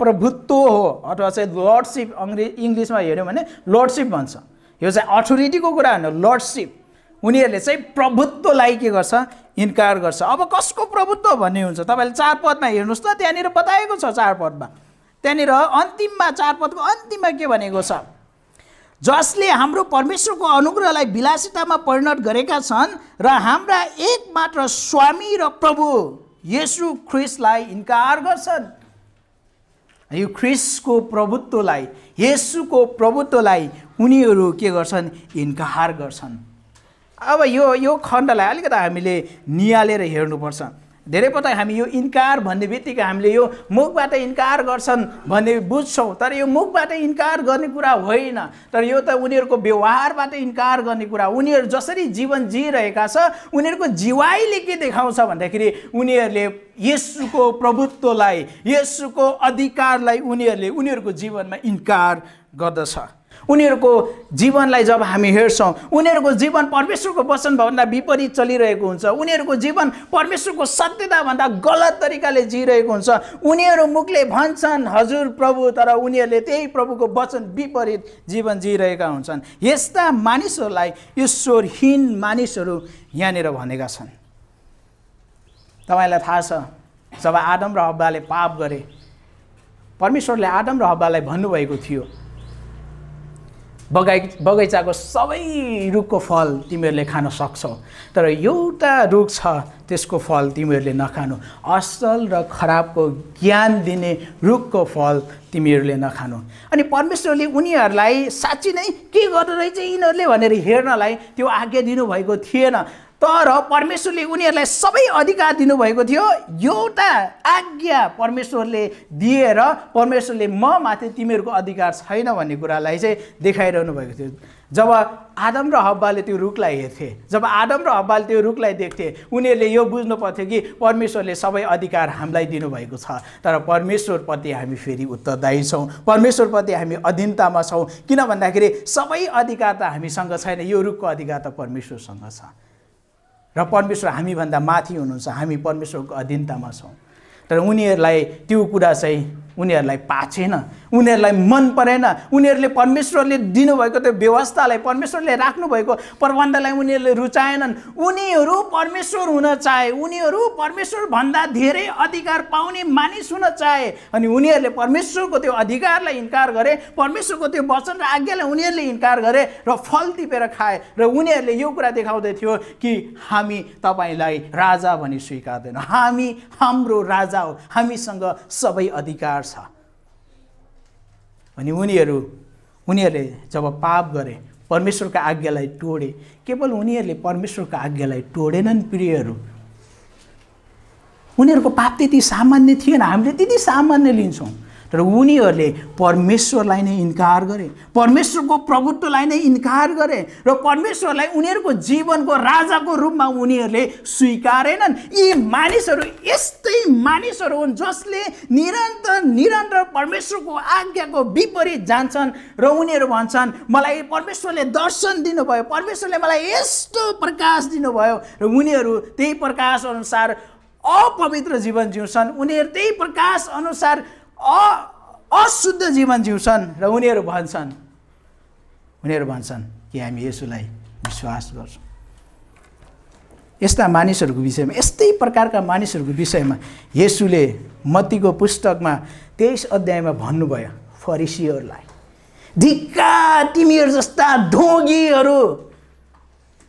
A: प्रभुत्व हो अथवा चाहिँ लर्डसिप अङ्ग्रेज इङ्ग्लिसमा हेऱ्यौँ भने लर्डसिप भन्छ यो चाहिँ अथोरिटीको कुरा होइन लर्डसिप उनीहरूले चाहिँ प्रभुत्वलाई के गर्छ इन्कार गर्छ अब कसको प्रभुत्व भन्ने हुन्छ तपाईँले चार पदमा हेर्नुहोस् त त्यहाँनिर बताएको छ चार पदमा त्यहाँनिर अन्तिममा चार पदको अन्तिममा के भनेको छ जसले हाम्रो परमेश्वरको अनुग्रहलाई विलासितामा परिणत गरेका छन् र हाम्रा एकमात्र स्वामी र प्रभु येसु ख्रिसलाई इन्कार गर्छन् यो ख्रिसको प्रभुत्वलाई येसुको प्रभुत्वलाई उनीहरू के गर्छन् इन्कार गर्छन् अब यो यो खण्डलाई अलिकति हामीले निहालेर हेर्नुपर्छ धेरै हामी यो इन्कार भन्ने बित्तिकै हामीले यो मुखबाट इन्कार गर्छन् भन्ने बुझ्छौँ तर यो मुखबाट इन्कार गर्ने कुरा होइन तर यो त उनीहरूको व्यवहारबाट इन्कार गर्ने कुरा उनीहरू जसरी जीवन जिइरहेका छ उनीहरूको जिवाईले के देखाउँछ भन्दाखेरि उनीहरूले यसुको प्रभुत्वलाई यसुको अधिकारलाई उनीहरूले उनीहरूको जीवनमा इन्कार गर्दछ उनीहरूको जीवनलाई जब हामी हेर्छौँ उनीहरूको जीवन परमेश्वरको वचनभन्दा विपरीत चलिरहेको हुन्छ उनीहरूको जीवन परमेश्वरको सत्यताभन्दा गलत तरिकाले जिइरहेको हुन्छ उनीहरू मुखले भन्छन् हजुर प्रभु तर उनीहरूले त्यही प्रभुको वचन विपरीत जीवन जिइरहेका हुन्छन् यस्ता मानिसहरूलाई ईश्वरहीन मानिसहरू यहाँनिर भनेका छन् तपाईँलाई थाहा छ जब आदम र हब्बाले पाप गरे परमेश्वरले आदम र हब्बालाई भन्नुभएको थियो बगाइ बगैँचाको सबै रुखको फल तिमीहरूले खान सक्छौ तर एउटा रुख छ त्यसको फल तिमीहरूले नखानु असल र खराबको ज्ञान दिने रुखको फल तिमीहरूले नखानु अनि परमेश्वरले उनीहरूलाई साँच्ची नै के गर्दो रहेछ यिनीहरूले भनेर हेर्नलाई त्यो आज्ञा दिनुभएको थिएन तर परमेश्वरले उनीहरूलाई सबै अधिकार दिनुभएको थियो एउटा आज्ञा परमेश्वरले दिएर परमेश्वरले म माथि तिमीहरूको अधिकार छैन भन्ने कुरालाई चाहिँ देखाइरहनु भएको थियो जब आदम र हब्बाले त्यो रुखलाई हेर्थे जब आदम र हब्बाले त्यो रुखलाई देख्थे उनीहरूले यो बुझ्नु पर्थ्यो कि परमेश्वरले सबै अधिकार हामीलाई दिनुभएको छ तर परमेश्वरप्रति हामी फेरि उत्तरदायी छौँ परमेश्वरप्रति हामी अधीनतामा छौँ किन भन्दाखेरि सबै अधिकार त हामीसँग छैन यो रुखको अधिकार त परमेश्वरसँग छ र परमेश्वर हामीभन्दा माथि हुनुहुन्छ हामी परमेश्वरको अधीनतामा छौँ तर उनीहरूलाई त्यो कुरा चाहिँ उनीहरूलाई पाछेन उनीहरूलाई मन परेन उनीहरूले परमेश्वरले दिनुभएको त्यो व्यवस्थालाई परमेश्वरले राख्नुभएको प्रबन्धलाई उनीहरूले रुचाएनन् उनीहरू परमेश्वर हुन चाहे उनीहरू परमेश्वरभन्दा धेरै अधिकार पाउने मानिस हुन चाहे अनि उनीहरूले परमेश्वरको त्यो अधिकारलाई इन्कार गरे परमेश्वरको त्यो वचन र आज्ञालाई उनीहरूले इन्कार गरे र फल टिपेर खाए र उनीहरूले यो कुरा देखाउँदै थियो कि हामी तपाईँलाई राजा भनी स्वीकार्दैन हामी हाम्रो राजा हो हामीसँग सबै अधिकार छ अनि उनीहरू उनीहरूले जब पाप गरे परमेश्वरको आज्ञालाई टोडे केवल उनीहरूले परमेश्वरको आज्ञालाई टोडेनन् प्रियहरू उनीहरूको पाप त्यति सामान्य थिएन हामीले त्यति सामान्य लिन्छौँ तर उनीहरूले परमेश्वरलाई नै इन्कार गरे परमेश्वरको प्रभुत्वलाई नै इन्कार गरे र परमेश्वरलाई उनीहरूको जीवनको राजाको रूपमा उनीहरूले स्वीकारेनन् यी मानिसहरू यस्तै मानिसहरू हुन् जसले निरन्तर निरन्तर परमेश्वरको आज्ञाको विपरीत जान्छन् र उनीहरू भन्छन् मलाई परमेश्वरले दर्शन दिनुभयो परमेश्वरले मलाई यस्तो प्रकाश दिनुभयो र उनीहरू त्यही प्रकाश अनुसार अपवित्र जीवन जिउँछन् उनीहरू त्यही प्रकाश अनुसार अशुद्ध जीवन जिउँछन् र उनीहरू भन्छन् उनीहरू भन्छन् कि हामी यसोलाई विश्वास गर्छौँ यस्ता मानिसहरूको विषयमा यस्तै प्रकारका मानिसहरूको विषयमा यसुले मतीको पुस्तकमा तेइस अध्यायमा भन्नुभयो फरिसीहरूलाई ढिक्का तिमीहरू जस्ता ढोगीहरू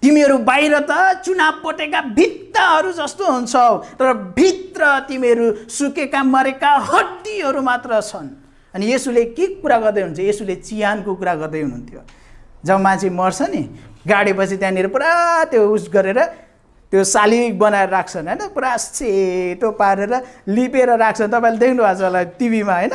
A: तिमीहरू बाहिर त चुनाव पटेका भित्ताहरू जस्तो हुन्छौ तर भित्र तिमीहरू सुकेका मरेका हड्डीहरू मात्र छन् अनि यसुले के कुरा गर्दै हुनुहुन्छ यसुले चियानको कुरा गर्दै हुनुहुन्थ्यो जब मान्छे मर्छ नि गाडेपछि त्यहाँनिर पुरा त्यो उस गरेर त्यो साली बनाएर राख्छन् होइन पुरा सेतो पारेर लिपेर राख्छन् तपाईँले देख्नु छ होला टिभीमा होइन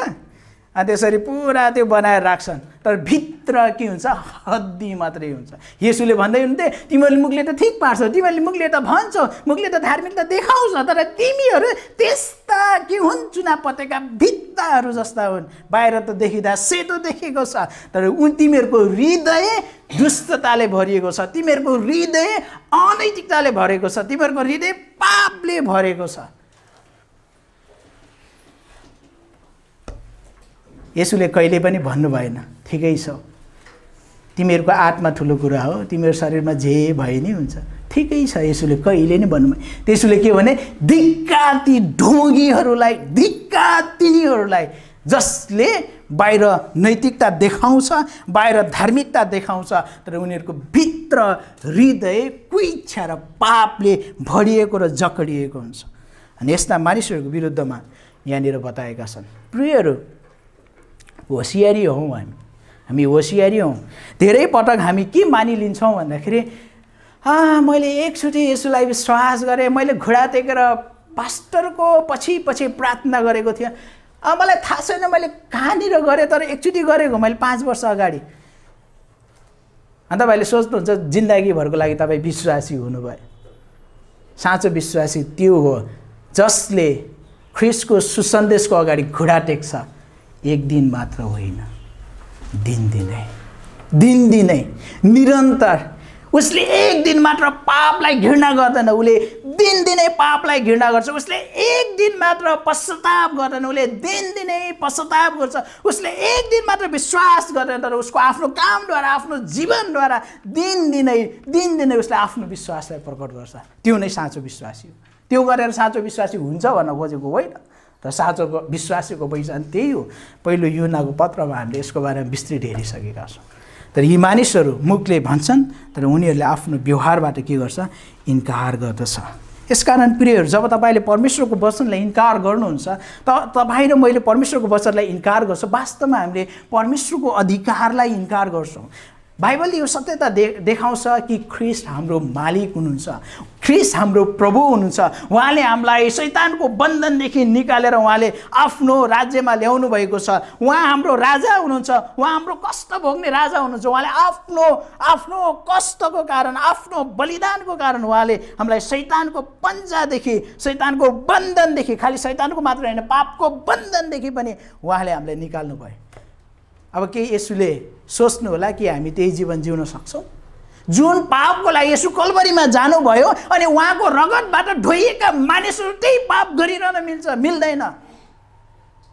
A: अनि त्यसरी पुरा त्यो बनाएर राख्छन् तर भित्र के हुन्छ हद्दी मात्रै हुन्छ यसुले भन्दै हुन्थे तिमीहरूले मुखले त ठिक पार्छौ तिमीहरूले मुखले त भन्छौ मुखले त धार्मिकता देखाउँछ तर तिमीहरू त्यस्ता के हुन् चुना पतेका भित्ताहरू जस्ता हुन् बाहिर त देखिँदा सेतो देखिएको छ तर उन तिमीहरूको हृदय दुष्टताले भरिएको छ तिमीहरूको हृदय अनैतिकताले भरेको छ तिमीहरूको हृदय पापले भरेको छ यसुले कहिले पनि भन्नु भएन ठिकै छ तिमीहरूको आत्मा ठुलो कुरा हो तिमीहरू शरीरमा जे भए नि हुन्छ ठिकै छ यसुले कहिले नै भन्नुभयो त्यसुले के भने धिक्का ती ढोगीहरूलाई धिक्का तिनीहरूलाई जसले बाहिर नैतिकता देखाउँछ बाहिर धार्मिकता देखाउँछ तर उनीहरूको भित्र हृदय कुइच्छा र पापले भरिएको र जकडिएको हुन्छ अनि यस्ता मानिसहरूको विरुद्धमा यहाँनिर बताएका छन् प्रियहरू होसियारी हौँ हामी हामी होसियारी हौँ धेरै पटक हामी के मानिलिन्छौँ भन्दाखेरि आ मैले एकचोटि यसोलाई विश्वास गरेँ मैले घुँडा टेकेर पास्टरको पछि पछि प्रार्थना गरेको थिएँ मलाई थाहा छैन मैले कहाँनिर गरेँ तर एकचोटि गरेको मैले पाँच वर्ष अगाडि अनि तपाईँले सोच्नुहुन्छ जिन्दगीभरको लागि तपाईँ विश्वासी हुनुभयो साँचो विश्वासी त्यो हो जसले ख्रिसको सुसन्देशको अगाडि घुँडा टेक्छ एक दिन मात्र होइन दिन दिनदिनै दिनदिनै निरन्तर उसले एक दिन मात्र पापलाई घृणा गर्दैन उसले दिनदिनै पापलाई घृणा गर्छ उसले एक दिन मात्र पश्चाताप गर्दैन उसले दिन दिनदिनै पश्चाताप गर्छ उसले एक दिन मात्र विश्वास गर्दैन तर उसको आफ्नो कामद्वारा आफ्नो जीवनद्वारा दिनदिनै दिनदिनै उसले आफ्नो विश्वासलाई प्रकट गर्छ त्यो नै साँचो विश्वासी हो त्यो गरेर साँचो विश्वासी हुन्छ भन्न खोजेको होइन त साँचोको विश्वासीको पहिचान त्यही हो पहिलो युनाको पत्रमा हामीले यसको बारेमा विस्तृत हेरिसकेका छौँ तर यी मानिसहरू मुखले भन्छन् तर उनीहरूले आफ्नो व्यवहारबाट के गर्छ इन्कार गर्दछ यसकारण प्रियहरू जब तपाईँले परमेश्वरको वचनलाई इन्कार गर्नुहुन्छ त तपाईँ र मैले परमेश्वरको वचनलाई इन्कार गर्छु वास्तवमा हामीले परमेश्वरको अधिकारलाई इन्कार गर्छौँ बाइबलले यो सत्यता दे देखाउँछ कि ख्रिस्ट हाम्रो मालिक हुनुहुन्छ ख्रिस्ट हाम्रो प्रभु हुनुहुन्छ उहाँले हामीलाई शैतानको बन्धनदेखि निकालेर उहाँले आफ्नो राज्यमा ल्याउनु भएको छ उहाँ हाम्रो राजा हुनुहुन्छ उहाँ हाम्रो कष्ट भोग्ने राजा हुनुहुन्छ उहाँले आफ्नो आफ्नो कष्टको कारण आफ्नो बलिदानको कारण उहाँले हामीलाई शैतानको पन्जादेखि शैतानको बन्धनदेखि खालि शैतानको मात्र होइन पापको बन्धनदेखि पनि उहाँले हामीलाई निकाल्नु भयो अब केही यसुले सोच्नु होला कि हामी त्यही जीवन जिउन सक्छौँ जुन पापको लागि यसो कलबरीमा जानुभयो अनि उहाँको रगतबाट ढोइएका मानिसहरू त्यही पाप गरिरहन मिल्छ मिल्दैन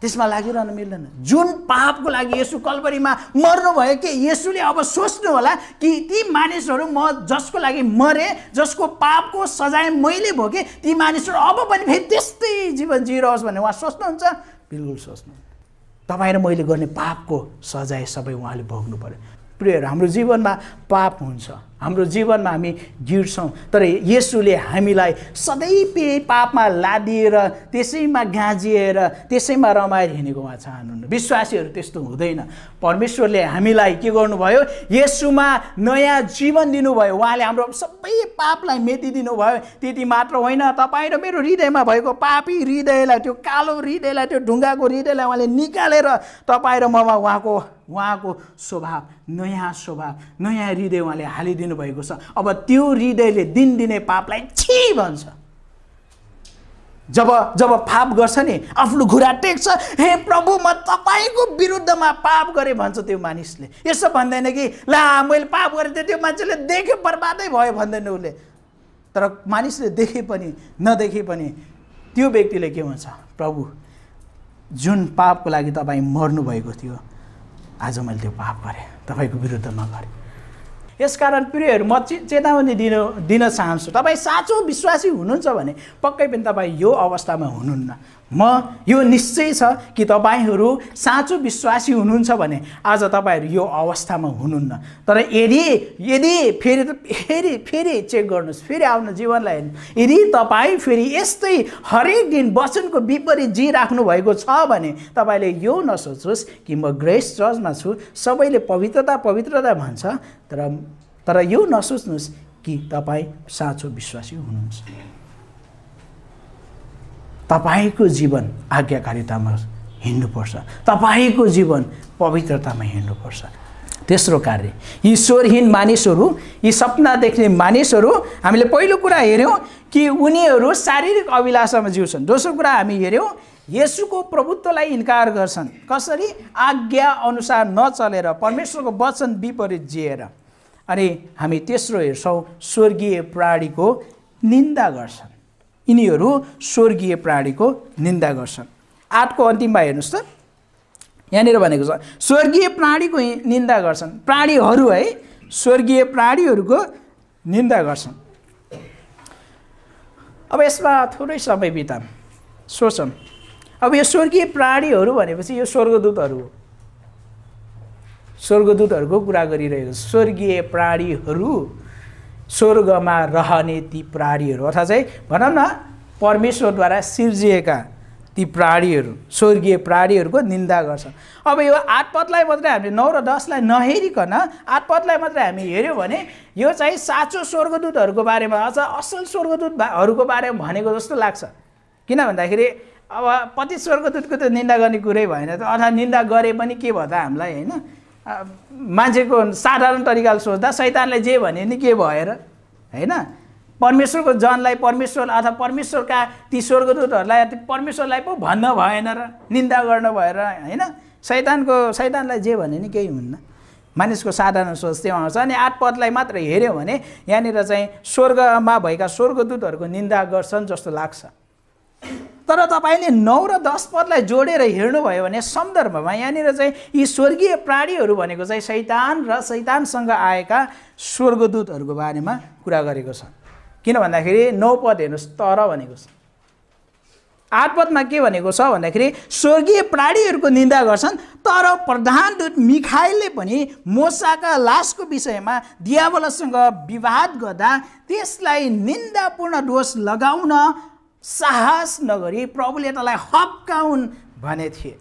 A: त्यसमा लागिरहन मिल्दैन जुन पापको लागि यसो कलबरीमा मर्नुभयो कि यसुले अब सोच्नु होला कि ती मानिसहरू म जसको लागि मरे जसको पापको सजाय मैले भोगेँ ती मानिसहरू अब पनि फेरि त्यस्तै जीवन जिइरहोस् भनेर उहाँ सोच्नुहुन्छ बिल्कुल सोच्नुहुन्छ तपाईँ र मैले गर्ने पापको सजाय सबै उहाँले भोग्नु पऱ्यो प्रिय हाम्रो जीवनमा पाप हुन्छ हाम्रो जीवनमा हामी गिर्छौँ तर यसुले हामीलाई सधैँ पापमा लादिएर त्यसैमा गाँजिएर त्यसैमा रमाएर हिँडेको उहाँ चाहनुहुन्न विश्वासीहरू त्यस्तो हुँदैन परमेश्वरले हामीलाई के गर्नुभयो यसुमा नयाँ जीवन दिनुभयो उहाँले हाम्रो सबै पापलाई मेटिदिनु भयो त्यति मात्र होइन तपाईँ र मेरो हृदयमा भएको पापी हृदयलाई त्यो कालो हृदयलाई त्यो ढुङ्गाको हृदयलाई उहाँले निकालेर तपाईँ र ममा उहाँको उहाँको स्वभाव नयाँ स्वभाव नयाँ हृदय उहाँले हालिदिनु भएको छ अब त्यो हृदयले दिनदिनै पापलाई छि भन्छ जब जब पाप गर्छ नि आफ्नो घुरा टेक्छ हे प्रभु म तपाईँको विरुद्धमा पाप गरेँ भन्छ त्यो मानिसले यसो भन्दैन कि ला मैले पाप गरेँ त्यो मान्छेले देखेँ बर्बादै भयो भन्दैन उसले तर मानिसले देखे पनि नदेखे पनि त्यो व्यक्तिले के भन्छ प्रभु जुन पापको लागि तपाईँ मर्नुभएको थियो आज मैले त्यो पाप गरेँ तपाईँको विरुद्धमा गरेँ यसकारण प्रियहरू म चे चेतावनी दिन दिन चाहन्छु तपाईँ साँचो विश्वासी हुनुहुन्छ भने पक्कै पनि तपाईँ यो अवस्थामा हुनुहुन्न म यो निश्चय छ कि तपाईँहरू साँचो विश्वासी हुनुहुन्छ भने आज तपाईँहरू यो अवस्थामा हुनुहुन्न तर यदि यदि फेरि फेरि फेरि चेक गर्नुहोस् फेरि आउनु जीवनलाई हेर्नु यदि तपाईँ फेरि यस्तै हरेक दिन वचनको विपरीत राख्नु भएको छ भने तपाईँले यो नसोच्नुहोस् कि म ग्रेस चर्चमा छु सबैले पवित्रता पवित्रता भन्छ तर तर यो नसोच्नुहोस् कि तपाईँ साँचो विश्वासी हुनुहुन्छ तपाईँको जीवन आज्ञाकारितामा हिँड्नुपर्छ तपाईँको जीवन पवित्रतामा हिँड्नुपर्छ तेस्रो कार्य यी स्वरहीन मानिसहरू यी सपना देख्ने मानिसहरू हामीले पहिलो कुरा हेऱ्यौँ कि उनीहरू शारीरिक अभिलाषामा जिउँछन् दोस्रो कुरा हामी हेऱ्यौँ यसुको प्रभुत्वलाई इन्कार गर्छन् कसरी आज्ञा अनुसार नचलेर परमेश्वरको वचन विपरीत जिएर अनि हामी तेस्रो हेर्छौँ स्वर्गीय प्राणीको निन्दा गर्छन् यिनीहरू स्वर्गीय प्राणीको निन्दा गर्छन् आठको अन्तिममा हेर्नुहोस् त यहाँनिर भनेको छ स्वर्गीय प्राणीको निन्दा गर्छन् प्राणीहरू है स्वर्गीय प्राणीहरूको निन्दा गर्छन् अब यसमा थोरै समय बिताम सोचौँ अब यो स्वर्गीय प्राणीहरू भनेपछि यो स्वर्गदूतहरू हो स्वर्गदूतहरूको कुरा गरिरहेको छ स्वर्गीय प्राणीहरू स्वर्गमा रहने ती प्राणीहरू अथवा चाहिँ भनौँ न परमेश्वरद्वारा सिर्जिएका ती प्राणीहरू स्वर्गीय प्राणीहरूको निन्दा गर्छ अब यो आठपतलाई मात्रै हामीले नौ र दसलाई नहेरिकन पदलाई मात्रै हामी हेऱ्यौँ भने यो चाहिँ साँचो स्वर्गदूतहरूको बारेमा अझ असल स्वर्गदूतहरूको बारेमा भनेको जस्तो लाग्छ किन भन्दाखेरि अब पति स्वर्गदूतको त निन्दा गर्ने कुरै भएन त अथवा निन्दा गरे पनि के भयो त हामीलाई होइन मान्छेको साधारण तरिकाले सोच्दा सैतानले जे भने नि के भएर होइन परमेश्वरको जनलाई परमेश्वर अथवा परमेश्वरका ती स्वर्गदूतहरूलाई परमेश्वरलाई पो भन्न भएन र निन्दा गर्न भएर होइन सैतानको सैतानलाई जे भने नि केही हुन्न मानिसको साधारण सोच त्यो आउँछ अनि आठ पदलाई मात्र हेऱ्यो भने यहाँनिर चाहिँ स्वर्गमा भएका स्वर्गदूतहरूको निन्दा गर्छन् जस्तो लाग्छ तर तपाईँले नौ र दस पदलाई जोडेर हेर्नुभयो भने सन्दर्भमा यहाँनिर चाहिँ यी स्वर्गीय प्राणीहरू भनेको चाहिँ शैतान र शैतानसँग आएका स्वर्गदूतहरूको बारेमा कुरा गरेको छ किन भन्दाखेरि नौ पद हेर्नुहोस् तर भनेको छ आठ पदमा के भनेको छ भन्दाखेरि स्वर्गीय प्राणीहरूको निन्दा गर्छन् तर प्रधान दूत मिखाइलले पनि मोसाका लासको विषयमा दियावलसँग विवाद गर्दा त्यसलाई निन्दापूर्ण दोष लगाउन साहस नगरी प्रभुले तलाई हप्काउन् भने थिए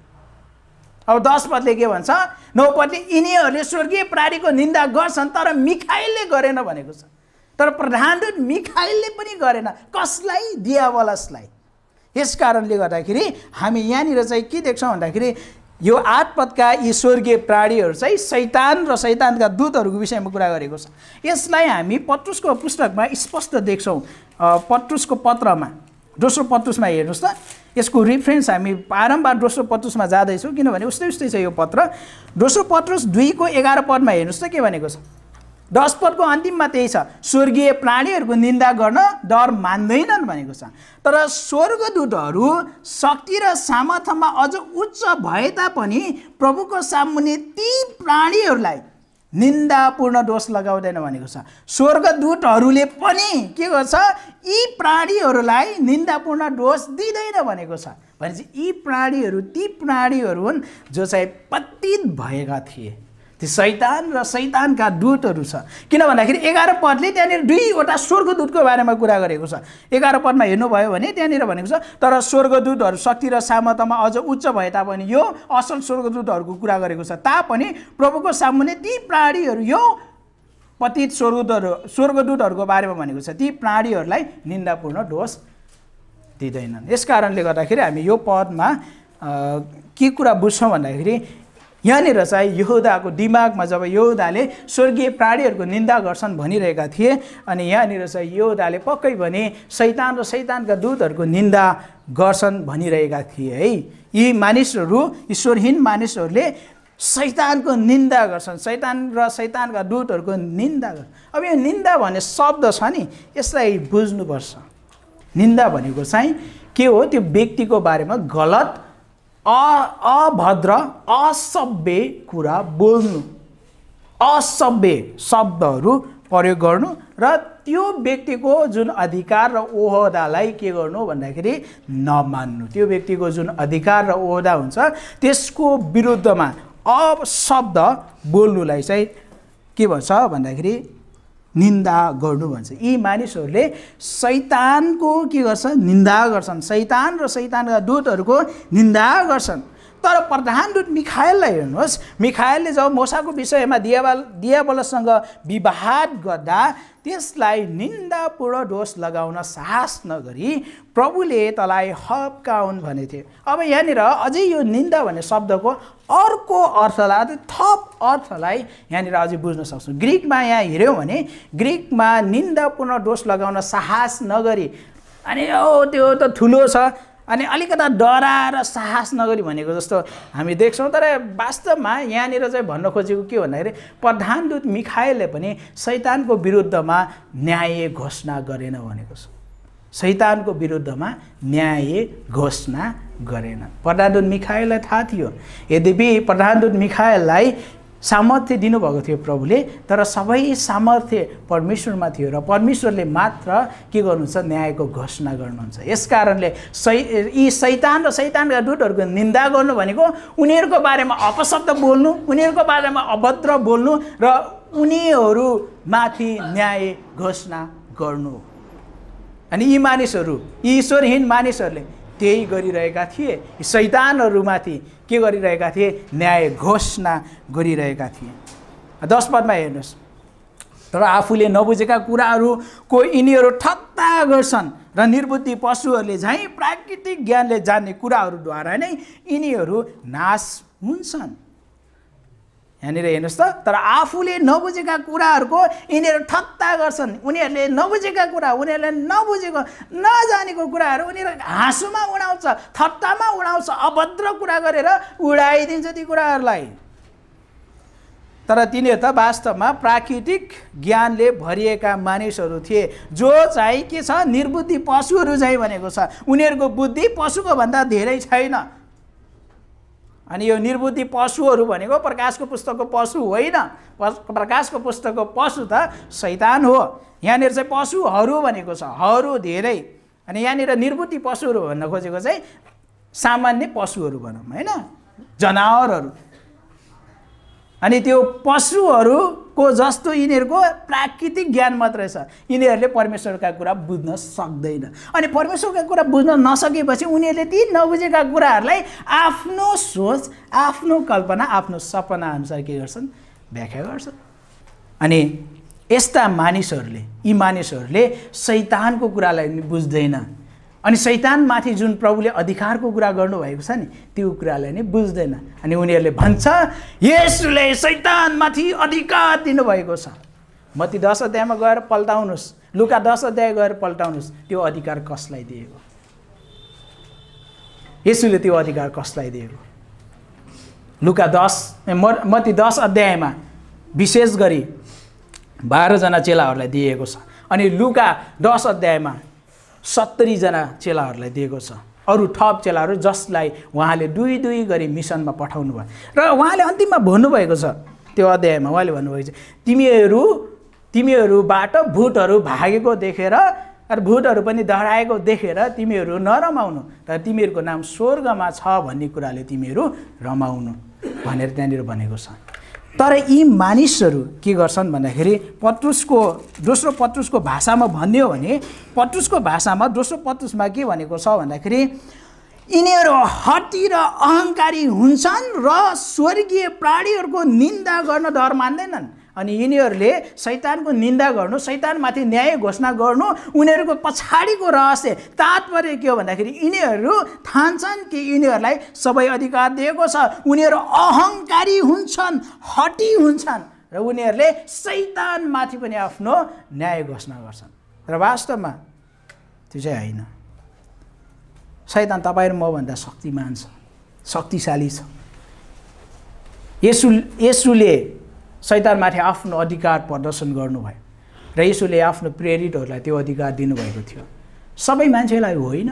A: अब दस पदले के भन्छ नौ पदले यिनीहरूले स्वर्गीय प्राणीको निन्दा गर्छन् तर मिखाइलले गरेन भनेको छ तर प्रधान मिखाइलले पनि गरेन कसलाई दियावलसलाई यस कारणले गर्दाखेरि हामी यहाँनिर चाहिँ के देख्छौँ भन्दाखेरि यो आठ पदका यी स्वर्गीय प्राणीहरू चाहिँ सैतान र सैतानका दूतहरूको विषयमा कुरा गरेको छ यसलाई हामी पत्रुसको पुस्तकमा स्पष्ट देख्छौँ पत्रुसको पत्रमा दोस्रो पत्रुसमा हेर्नुहोस् त यसको रिफरेन्स हामी बारम्बार दोस्रो पत्रुसमा जाँदैछौँ किनभने उस्तै उस्तै छ यो पत्र दोस्रो पत्रुस दुईको एघार पदमा हेर्नुहोस् त के भनेको छ दस पदको अन्तिममा त्यही छ स्वर्गीय प्राणीहरूको निन्दा गर्न डर मान्दैनन् भनेको छ तर स्वर्गदूतहरू शक्ति र सामर्थ्यमा अझ उच्च भए तापनि प्रभुको सामुन्ने ती प्राणीहरूलाई निन्दापूर्ण दोष लगाउँदैन भनेको छ स्वर्गदूतहरूले पनि के गर्छ यी प्राणीहरूलाई निन्दापूर्ण दोष दिँदैन भनेको छ भनेपछि यी प्राणीहरू ती प्राणीहरू हुन् जो चाहिँ पतित भएका थिए ती सैतान र सैतानका दूतहरू छ किन भन्दाखेरि एघार पदले त्यहाँनिर दुईवटा स्वर्गदूतको बारेमा कुरा गरेको छ एघार पदमा हेर्नुभयो भने त्यहाँनिर भनेको छ तर स्वर्गदूतहरू शक्ति र सामर्थ्यमा अझ उच्च भए तापनि यो असल स्वर्गदूतहरूको कुरा गरेको छ तापनि प्रभुको सामुन्ने ती प्राणीहरू यो पतित स्वर्गदूतहरू स्वर्गदूतहरूको बारेमा भनेको छ ती प्राणीहरूलाई निन्दापूर्ण दोष दिँदैनन् यस कारणले गर्दाखेरि हामी यो पदमा के कुरा बुझ्छौँ भन्दाखेरि यहाँनिर चाहिँ यहुदाको दिमागमा जब यहुदाले स्वर्गीय प्राणीहरूको निन्दा गर्छन् भनिरहेका थिए अनि यहाँनिर चाहिँ यहुदाले पक्कै भने सैतान र सैतानका दूतहरूको निन्दा गर्छन् भनिरहेका थिए है यी मानिसहरू ईश्वरहीन मानिसहरूले सैतानको निन्दा गर्छन् सैतान र सैतानका दूतहरूको निन्दा गर्छन् अब यो निन्दा भन्ने शब्द छ नि यसलाई बुझ्नुपर्छ निन्दा भनेको चाहिँ के हो त्यो व्यक्तिको बारेमा गलत अ अभद्र असभ्य कुरा बोल्नु असभ्य शब्दहरू प्रयोग गर्नु र त्यो व्यक्तिको जुन अधिकार र ओहदालाई के गर्नु भन्दाखेरि नमान्नु त्यो व्यक्तिको जुन अधिकार र ओहदा हुन्छ त्यसको विरुद्धमा अशब्द बोल्नुलाई चाहिँ के भन्छ भन्दाखेरि निन्दा गर्नु भन्छ यी मानिसहरूले सैतानको के गर्छ निन्दा गर्छन् सैतान र सैतानका दूतहरूको निन्दा गर्छन् तर प्रधान प्रधानदूत मिखायललाई हेर्नुहोस् मिखायलले जब मोसाको विषयमा दियावाल दियाबलसँग विवाद गर्दा त्यसलाई निन्दापूर्ण दोष लगाउन साहस नगरी प्रभुले तलाई हप्काउन् भनेथे अब यहाँनिर अझै यो निन्दा भन्ने शब्दको अर्को अर्थलाई थप अर्थलाई यहाँनिर अझै बुझ्न सक्छौँ ग्रिकमा यहाँ हेऱ्यौँ भने ग्रिकमा निन्दापूर्ण दोष लगाउन साहस नगरी अनि ओ त्यो त ठुलो छ अनि अलिकता डराएर साहस नगरी भनेको जस्तो हामी देख्छौँ तर वास्तवमा यहाँनिर चाहिँ भन्न खोजेको के भन्दाखेरि प्रधानदूत मिखायलले पनि सैतानको विरुद्धमा न्याय घोषणा गरेन भनेको छ सैतानको विरुद्धमा न्याय घोषणा गरेन प्रधानदूत मिखाएललाई थाहा थियो यद्यपि प्रधानदूत मिखाएललाई सामर्थ्य दिनुभएको थियो प्रभुले तर सबै सामर्थ्य परमेश्वरमा थियो र परमेश्वरले मात्र के गर्नुहुन्छ न्यायको घोषणा गर्नुहुन्छ यस कारणले सै यी सैतान र सैतानका डुटहरूको निन्दा गर्नु भनेको उनीहरूको बारेमा अपशब्द बोल्नु उनीहरूको बारेमा अभद्र बोल्नु र उनीहरूमाथि न्याय घोषणा गर्नु अनि यी मानिसहरू यी ईश्वरहीन मानिसहरूले त्यही गरिरहेका थिए सैतानहरूमाथि के गरिरहेका थिए न्याय घोषणा गरिरहेका थिए दस पदमा हेर्नुहोस् तर आफूले नबुझेका कुराहरूको यिनीहरू ठत्ता गर्छन् र निर्बुद्धि पशुहरूले झैँ प्राकृतिक ज्ञानले जान्ने कुराहरूद्वारा नै यिनीहरू नाश हुन्छन् यहाँनिर हेर्नुहोस् त तर आफूले नबुझेका कुराहरूको यिनीहरू ठत्ता गर्छन् उनीहरूले नबुझेका कुरा उनीहरूले नबुझेको नजानेको कुराहरू उनीहरू हाँसोमा उडाउँछ थट्टामा उडाउँछ अभद्र कुरा गरेर उडाइदिन्छ ती कुराहरूलाई तर तिनीहरू त वास्तवमा प्राकृतिक ज्ञानले भरिएका मानिसहरू थिए जो चाहिँ के छ निर्बुद्धि पशुहरू चाहिँ भनेको छ उनीहरूको बुद्धि पशुको भन्दा धेरै छैन अनि यो निर्बुद्धि पशुहरू भनेको प्रकाशको पुस्तकको पशु होइन प्रकाशको पुस्तकको पशु त शैतान हो यहाँनिर चाहिँ पशुहरू भनेको छ हरू धेरै अनि यहाँनिर निर्बुद्धि पशुहरू भन्न खोजेको चाहिँ सामान्य पशुहरू भनौँ होइन जनावरहरू अनि त्यो पशुहरूको जस्तो यिनीहरूको प्राकृतिक ज्ञान मात्रै छ यिनीहरूले परमेश्वरका कुरा बुझ्न सक्दैन अनि परमेश्वरका कुरा बुझ्न नसकेपछि उनीहरूले ती नबुझेका कुराहरूलाई आफ्नो सोच आफ्नो कल्पना आफ्नो सपना अनुसार के गर्छन् व्याख्या गर्छन् अनि यस्ता मानिसहरूले यी मानिसहरूले सैतानको कुरालाई बुझ्दैन अनि सैतानमाथि जुन प्रभुले अधिकारको कुरा गर्नुभएको छ नि त्यो कुरालाई नै बुझ्दैन अनि उनीहरूले भन्छ यसले सैतानमाथि अधिकार दिनुभएको छ म ती दस अध्यायमा गएर पल्टाउनुहोस् लुका दस अध्याय गएर पल्टाउनुहोस् त्यो अधिकार कसलाई दिएको यसुले त्यो अधिकार कसलाई दिएको लुका दस म मती दस अध्यायमा विशेष गरी बाह्रजना चेलाहरूलाई दिएको छ अनि लुका दस अध्यायमा सत्तरीजना चेलाहरूलाई दिएको छ अरू ठप चेलाहरू जसलाई उहाँले दुई दुई गरी मिसनमा पठाउनु भयो र उहाँले अन्तिममा भन्नुभएको छ त्यो अध्यायमा उहाँले भन्नुभएको छ तिमीहरू तिमीहरूबाट भुटहरू भागेको देखेर र भुटहरू पनि दहराएको देखेर तिमीहरू नरमाउनु तर तिमीहरूको नाम स्वर्गमा छ भन्ने कुराले तिमीहरू रमाउनु भनेर त्यहाँनिर भनेको छ तर यी मानिसहरू के गर्छन् भन्दाखेरि पत्रुसको दोस्रो पत्रुसको भाषामा भन्यो भने पत्रुसको भाषामा दोस्रो पत्रुसमा के भनेको छ भन्दाखेरि यिनीहरू हटी र अहङ्कारी हुन्छन् र स्वर्गीय प्राणीहरूको निन्दा गर्न डर मान्दैनन् अनि यिनीहरूले सैतानको निन्दा गर्नु सैतानमाथि न्याय घोषणा गर्नु उनीहरूको पछाडिको रहस्य तात्पर्य के हो भन्दाखेरि यिनीहरू थान्छन् कि यिनीहरूलाई सबै अधिकार दिएको छ उनीहरू अहङ्कारी हुन्छन् हटी हुन्छन् र उनीहरूले सैतानमाथि पनि आफ्नो न्याय घोषणा गर्छन् र वास्तवमा त्यो चाहिँ होइन सैतान तपाईँ र मभन्दा शक्तिमान छ शक्तिशाली छ यसु यसुले सैतानमाथि आफ्नो अधिकार प्रदर्शन गर्नुभयो र यसोले आफ्नो प्रेरितहरूलाई त्यो अधिकार दिनुभएको थियो सबै मान्छेलाई होइन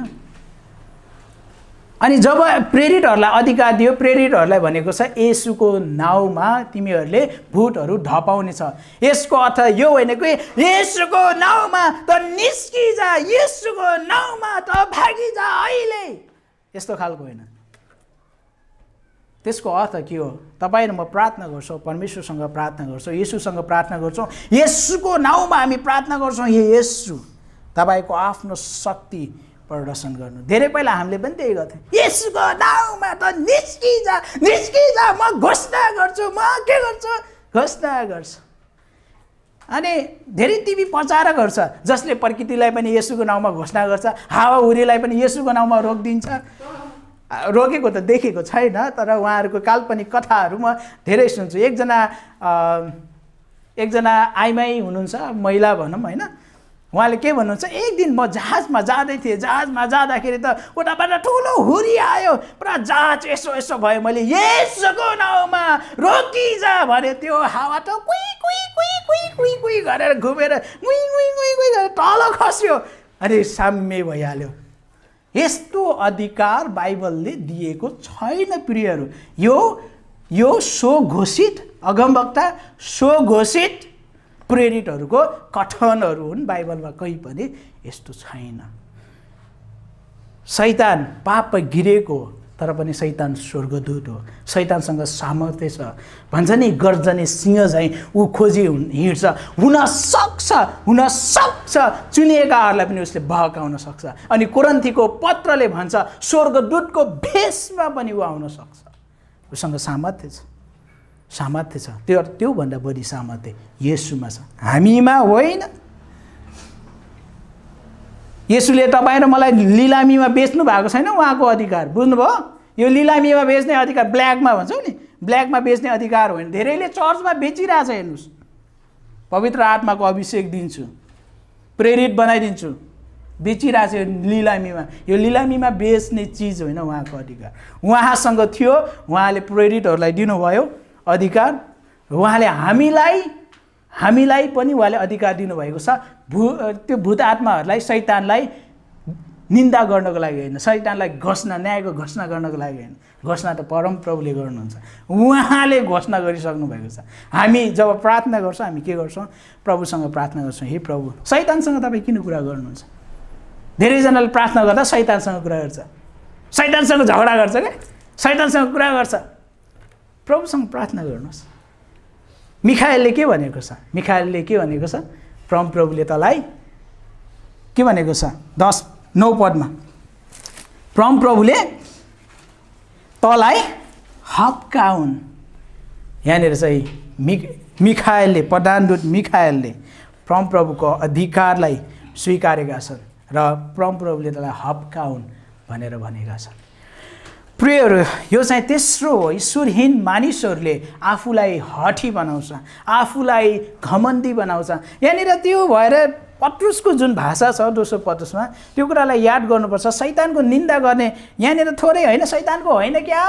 A: अनि जब प्रेरितहरूलाई अधिकार दियो प्रेरितहरूलाई भनेको छ यसुको नाउँमा तिमीहरूले भुटहरू ढपाउनेछ यसको अर्थ यो होइन कि यसुको नाउँमा त निस्किजा यसुको नाउँमा त भागिजा अहिले यस्तो खालको होइन त्यसको अर्थ के हो तपाईँ म प्रार्थना गर्छौँ परमेश्वरसँग प्रार्थना गर्छौँ यसुसँग प्रार्थना गर्छौँ यसुको नाउँमा हामी प्रार्थना गर्छौँ हे यसु तपाईँको आफ्नो शक्ति प्रदर्शन गर्नु धेरै पहिला हामीले पनि त्यही गर्थ्यौँ यसुको नाउँमा त निस्किजा निस्किजा म घोषणा गर्छु म के गर्छु घोषणा गर्छु अनि धेरै तिमी प्रचारकहरू छ जसले प्रकृतिलाई पनि यसुको नाउँमा घोषणा गर्छ हावाहुरीलाई पनि यसुको नाउँमा रोकिदिन्छ रोकेको त देखेको छैन तर उहाँहरूको काल्पनिक कथाहरू म धेरै सुन्छु एकजना एकजना आइमाई हुनुहुन्छ महिला भनौँ होइन उहाँले के भन्नुहुन्छ एक दिन म जहाजमा जाँदै थिएँ जहाजमा जाँदाखेरि त उताबाट ठुलो हुरी आयो पुरा जहाज यसो यसो भयो मैले यसोको नाउँमा रोकिजा भने त्यो हावा त कुइ कुइ कुइ कुइ कुइ कुइ गरेर घुमेर गुइ गुइ गुइ गुइ गरेर तल खस्यो अरे साम्य भइहाल्यो यस्तो अधिकार बाइबलले दिएको छैन प्रियहरू यो यो स्वघोषित अगमवक्ता स्वघोषित प्रेरितहरूको कठनहरू हुन् बाइबलमा कहीँ पनि यस्तो छैन सैतान पाप गिरेको तर पनि सैतान स्वर्गदूत हो सैतानसँग सामर्थ्य छ भन्छ नि गर्जने सिंह झैँ ऊ खोजी हिँड्छ हुन सक्छ हुन सक्छ चुनिएकाहरूलाई पनि उसले बहकाउन सक्छ अनि कुरन्थीको पत्रले भन्छ स्वर्गदूतको भेषमा पनि ऊ आउन सक्छ उसँग सामर्थ्य छ सामर्थ्य छ त्यो त्योभन्दा बढी सामर्थ्य यसुमा छ हामीमा होइन यसुले तपाईँ र मलाई लिलामीमा बेच्नु भएको छैन उहाँको अधिकार बुझ्नुभयो यो लिलामीमा बेच्ने अधिकार ब्ल्याकमा भन्छौँ नि ब्ल्याकमा बेच्ने अधिकार होइन धेरैले चर्चमा बेचिरहेछ हेर्नुहोस् पवित्र आत्माको अभिषेक दिन्छु प्रेरित बनाइदिन्छु बेचिरहेछ यो लिलामीमा यो लिलामीमा बेच्ने चिज होइन उहाँको अधिकार उहाँसँग थियो उहाँले प्रेरितहरूलाई दिनुभयो अधिकार उहाँले हामीलाई हामीलाई पनि उहाँले अधिकार दिनुभएको छ भू त्यो भूत आत्माहरूलाई शैतानलाई निन्दा गर्नको लागि होइन शैतानलाई घोषणा न्यायको घोषणा गर्नको लागि होइन घोषणा त परम प्रभुले गर्नुहुन्छ उहाँले घोषणा गरिसक्नु भएको छ हामी जब प्रार्थना गर्छौँ हामी के गर्छौँ प्रभुसँग प्रार्थना गर्छौँ हे प्रभु शैतानसँग तपाईँ किन कुरा गर्नुहुन्छ धेरैजनाले प्रार्थना गर्दा शैतानसँग कुरा गर्छ शैतानसँग झगडा गर्छ क्या शैतानसँग कुरा गर्छ प्रभुसँग प्रार्थना गर्नुहोस् मिखायलले के भनेको छ मिखायलले के भनेको छ परम प्रभुले तँलाई के भनेको छ दस नौ पदमा परम प्रभुले तँलाई हप्काउन् यहाँनिर चाहिँ मि मिखायलले प्रधानदूत मिखायलले प्रभुको अधिकारलाई स्वीकारेका छन् र प्रभुले तँलाई हप्काउन् भनेर भनेका छन् प्रियहरू यो चाहिँ तेस्रो हो ईश्वरहीन मानिसहरूले आफूलाई हठी बनाउँछ आफूलाई घमन्दी बनाउँछ यहाँनिर त्यो भएर पत्रुसको जुन भाषा छ दोस्रो पत्रुसमा त्यो कुरालाई याद गर्नुपर्छ सैतानको निन्दा गर्ने यहाँनिर थोरै होइन सैतानको होइन क्या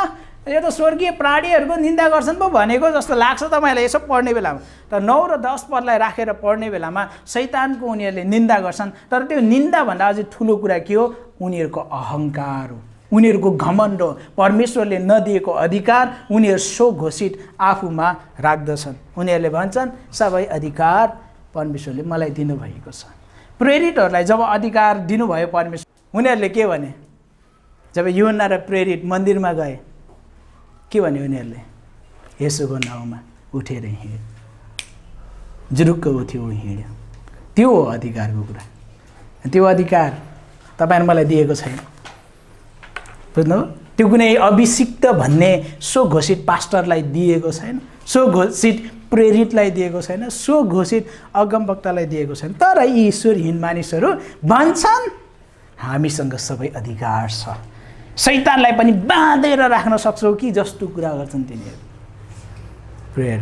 A: यो त स्वर्गीय प्राणीहरूको निन्दा गर्छन् पो भनेको जस्तो लाग्छ तपाईँलाई यसो पढ्ने बेलामा तर नौ र दस पदलाई राखेर पढ्ने बेलामा शैतानको उनीहरूले निन्दा गर्छन् तर त्यो निन्दाभन्दा अझै ठुलो कुरा के हो उनीहरूको अहङ्कार हो उनीहरूको घमण्ड परमेश्वरले नदिएको अधिकार उनीहरू सो घोषित आफूमा राख्दछन् उनीहरूले भन्छन् सबै अधिकार परमेश्वरले मलाई दिनुभएको छ प्रेरितहरूलाई जब अधिकार दिनुभयो परमेश्वर उनीहरूले के भने जब युवना र प्रेरित मन्दिरमा गए के भने उनीहरूले यसोको नाउँमा उठेर हिँड्यो जुरुक्क उठ्यो हिँड्यो त्यो हो अधिकारको कुरा त्यो अधिकार तपाईँहरू मलाई दिएको छैन बुझ्नुभयो त्यो कुनै अभिषिक्त भन्ने सो घोषित पास्टरलाई दिएको छैन सो घोषित प्रेरितलाई दिएको छैन सो घोषित अगमवक्तालाई दिएको छैन तर यी ईश्वरहीन मानिसहरू भन्छन् हामीसँग सबै अधिकार छ सैतानलाई पनि बाँधेर राख्न सक्छौ कि जस्तो कुरा गर्छन् तिनीहरू प्रेयर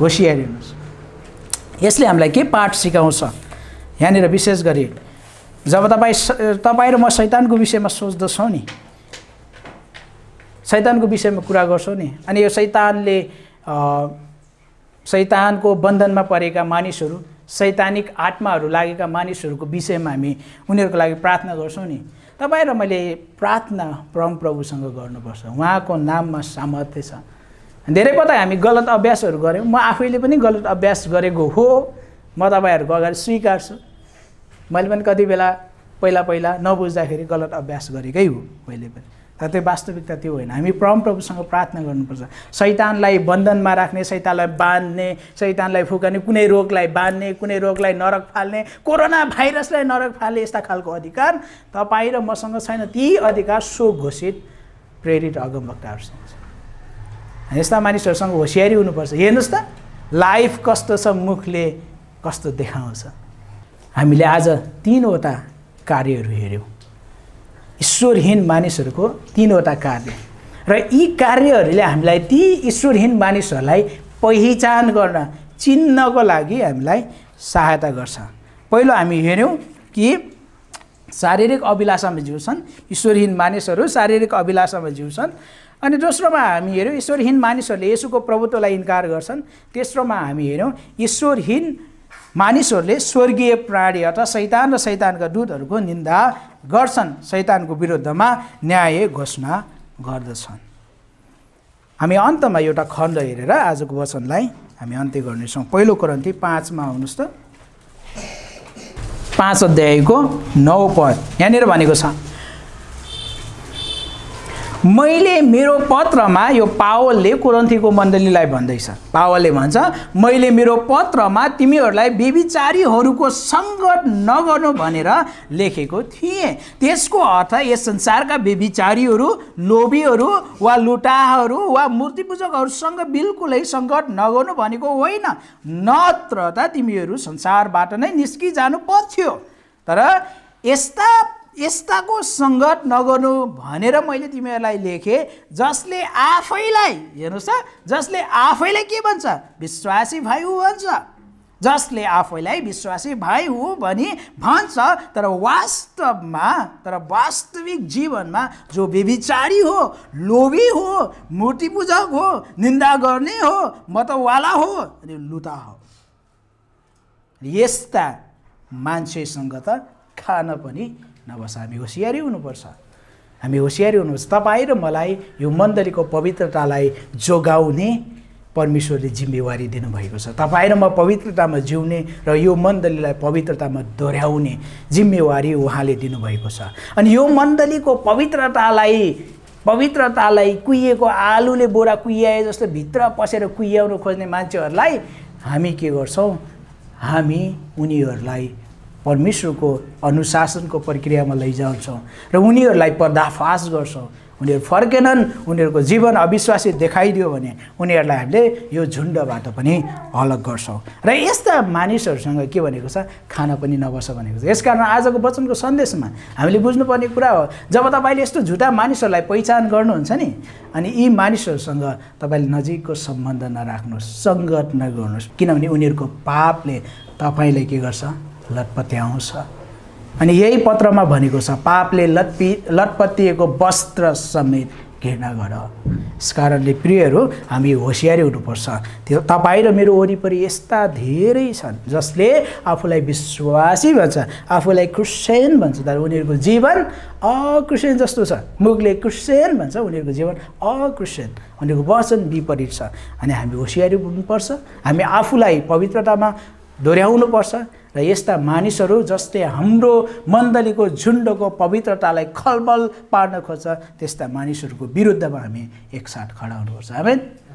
A: होसियारी हुनुहोस् यसले हामीलाई के पाठ सिकाउँछ यहाँनिर विशेष गरी जब तपाईँ तपाईँ र म सैतानको विषयमा सोच्दछौँ नि शैतानको विषयमा कुरा गर्छौँ नि अनि यो सैतानले सैतानको बन्धनमा परेका मानिसहरू सैतानिक आत्माहरू लागेका मानिसहरूको विषयमा हामी उनीहरूको लागि प्रार्थना गर्छौँ नि तपाईँ र मैले प्रार्थना परम प्रभुसँग गर्नुपर्छ उहाँको नाममा सामर्थ्य छ धेरै पटक हामी गलत अभ्यासहरू गऱ्यौँ म आफैले पनि गलत अभ्यास गरेको हो म तपाईँहरूको अगाडि स्वीकार्छु मैले पनि कति बेला पहिला पहिला नबुझ्दाखेरि गलत अभ्यास गरेकै हो मैले पनि तर त्यो वास्तविकता त्यो होइन हामी परमप्रभुसँग प्रार्थना गर्नुपर्छ शैतानलाई बन्धनमा राख्ने शैतानलाई बाँध्ने शैतानलाई फुकाउने कुनै रोगलाई बाँध्ने कुनै रोगलाई नरक फाल्ने कोरोना भाइरसलाई नरक फाल्ने यस्ता खालको अधिकार तपाईँ र मसँग छैन ती अधिकार सो घोषित प्रेरित अगमवक्ताहरूसँग छ यस्ता मानिसहरूसँग होसियारी हुनुपर्छ हेर्नुहोस् त लाइफ कस्तो छ मुखले कस्तो देखाउँछ हामीले आज तिनवटा कार्यहरू हेऱ्यौँ ईश्वरहीन मानिसहरूको तिनवटा कार्य र यी कार्यहरूले हामीलाई ती ईश्वरहीन मानिसहरूलाई पहिचान गर्न चिन्नको लागि हामीलाई सहायता गर्छ पहिलो हामी हेऱ्यौँ कि शारीरिक अभिलाषामा जिउँछन् ईश्वरहीन मानिसहरू शारीरिक अभिलाषामा जिउँछन् अनि दोस्रोमा हामी हेऱ्यौँ ईश्वरहीन मानिसहरूले यसोको प्रभुत्वलाई इन्कार गर्छन् तेस्रोमा हामी हेऱ्यौँ ईश्वरहीन मानिसहरूले स्वर्गीय प्राणी अर्थात् सैतान र शैतानका दूतहरूको निन्दा गर्छन् शैतानको विरुद्धमा न्याय घोषणा गर्दछन् हामी अन्तमा एउटा खण्ड हेरेर आजको वचनलाई हामी अन्त्य गर्नेछौँ पहिलो क्रन्थी पाँचमा आउनुहोस् त पाँच अध्यायको नौ पद यहाँनिर भनेको छ मैले मेरो पत्रमा यो पावलले कुरन्थीको मण्डलीलाई भन्दैछ पावलले भन्छ मैले मेरो पत्रमा तिमीहरूलाई बेबिचारीहरूको सङ्गत नगर्नु भनेर लेखेको थिएँ त्यसको अर्थ यस संसारका बेबिचारीहरू लोभीहरू वा लुटाहरू वा मूर्तिपूजकहरूसँग बिल्कुलै सङ्गत नगर्नु भनेको होइन नत्र त तिमीहरू संसारबाट नै निस्किजानु पर्थ्यो तर यस्ता यस्ताको सङ्गत नगर्नु भनेर मैले तिमीहरूलाई लेखेँ जसले आफैलाई हेर्नुहोस् त जसले आफैलाई के भन्छ विश्वासी भाइ हो भन्छ जसले आफैलाई विश्वासी भाइ हो भनी भन्छ तर वास्तवमा तर वास्तविक जीवनमा जो बेविचारी हो लोभी हो मूर्तिपूजक हो निन्दा गर्ने हो मतवाला हो अनि लुता हो यस्ता मान्छेसँग त खान पनि नबस हामी होसियारी हुनुपर्छ हामी होसियारी हुनुपर्छ तपाईँ र मलाई यो मण्डलीको पवित्रतालाई जोगाउने परमेश्वरले जिम्मेवारी दिनुभएको छ तपाईँ र म पवित्रतामा जिउने र यो मण्डलीलाई पवित्रतामा दोहोऱ्याउने जिम्मेवारी उहाँले दिनुभएको छ अनि यो मण्डलीको पवित्रतालाई पवित्रतालाई कुहिएको आलुले बोरा कुहिए जस्तो भित्र पसेर कुहिउनु खोज्ने मान्छेहरूलाई हामी के गर्छौँ हामी उनीहरूलाई परमेश्वरको अनुशासनको प्रक्रियामा लैजान्छौँ र उनीहरूलाई पर्दाफास गर्छौँ उनीहरू फर्केनन् उनीहरूको जीवन अविश्वासी देखाइदियो भने उनीहरूलाई हामीले यो झुन्डबाट पनि अलग गर्छौँ र यस्ता मानिसहरूसँग के भनेको छ खान पनि नबस भनेको छ यसकारण आजको वचनको सन्देशमा हामीले बुझ्नुपर्ने कुरा हो जब तपाईँले यस्तो झुटा मानिसहरूलाई पहिचान गर्नुहुन्छ नि अनि यी मानिसहरूसँग तपाईँले नजिकको सम्बन्ध नराख्नुहोस् सङ्गत नगर्नुहोस् किनभने उनीहरूको पापले तपाईँलाई के गर्छ लटपत्याउँछ अनि यही पत्रमा भनेको छ पापले लटपि लटपत्तिएको वस्त्र समेत घृणा गर यस कारणले प्रियहरू हामी होसियारी हुनुपर्छ त्यो तपाईँ र मेरो वरिपरि यस्ता धेरै छन् जसले आफूलाई विश्वासी भन्छ आफूलाई क्रिस्चियन भन्छ तर उनीहरूको जीवन अक्रिस्चियन जस्तो छ मुखले क्रिस्चियन भन्छ उनीहरूको जीवन अक्रिस्चियन उनीहरूको वचन विपरीत छ अनि हामी होसियारी हुनुपर्छ हामी आफूलाई पवित्रतामा पर्छ र यस्ता मानिसहरू जसले हाम्रो मण्डलीको झुन्डको पवित्रतालाई खलबल पार्न खोज्छ त्यस्ता मानिसहरूको विरुद्धमा हामी एकसाथ खडा हुनुपर्छ हामी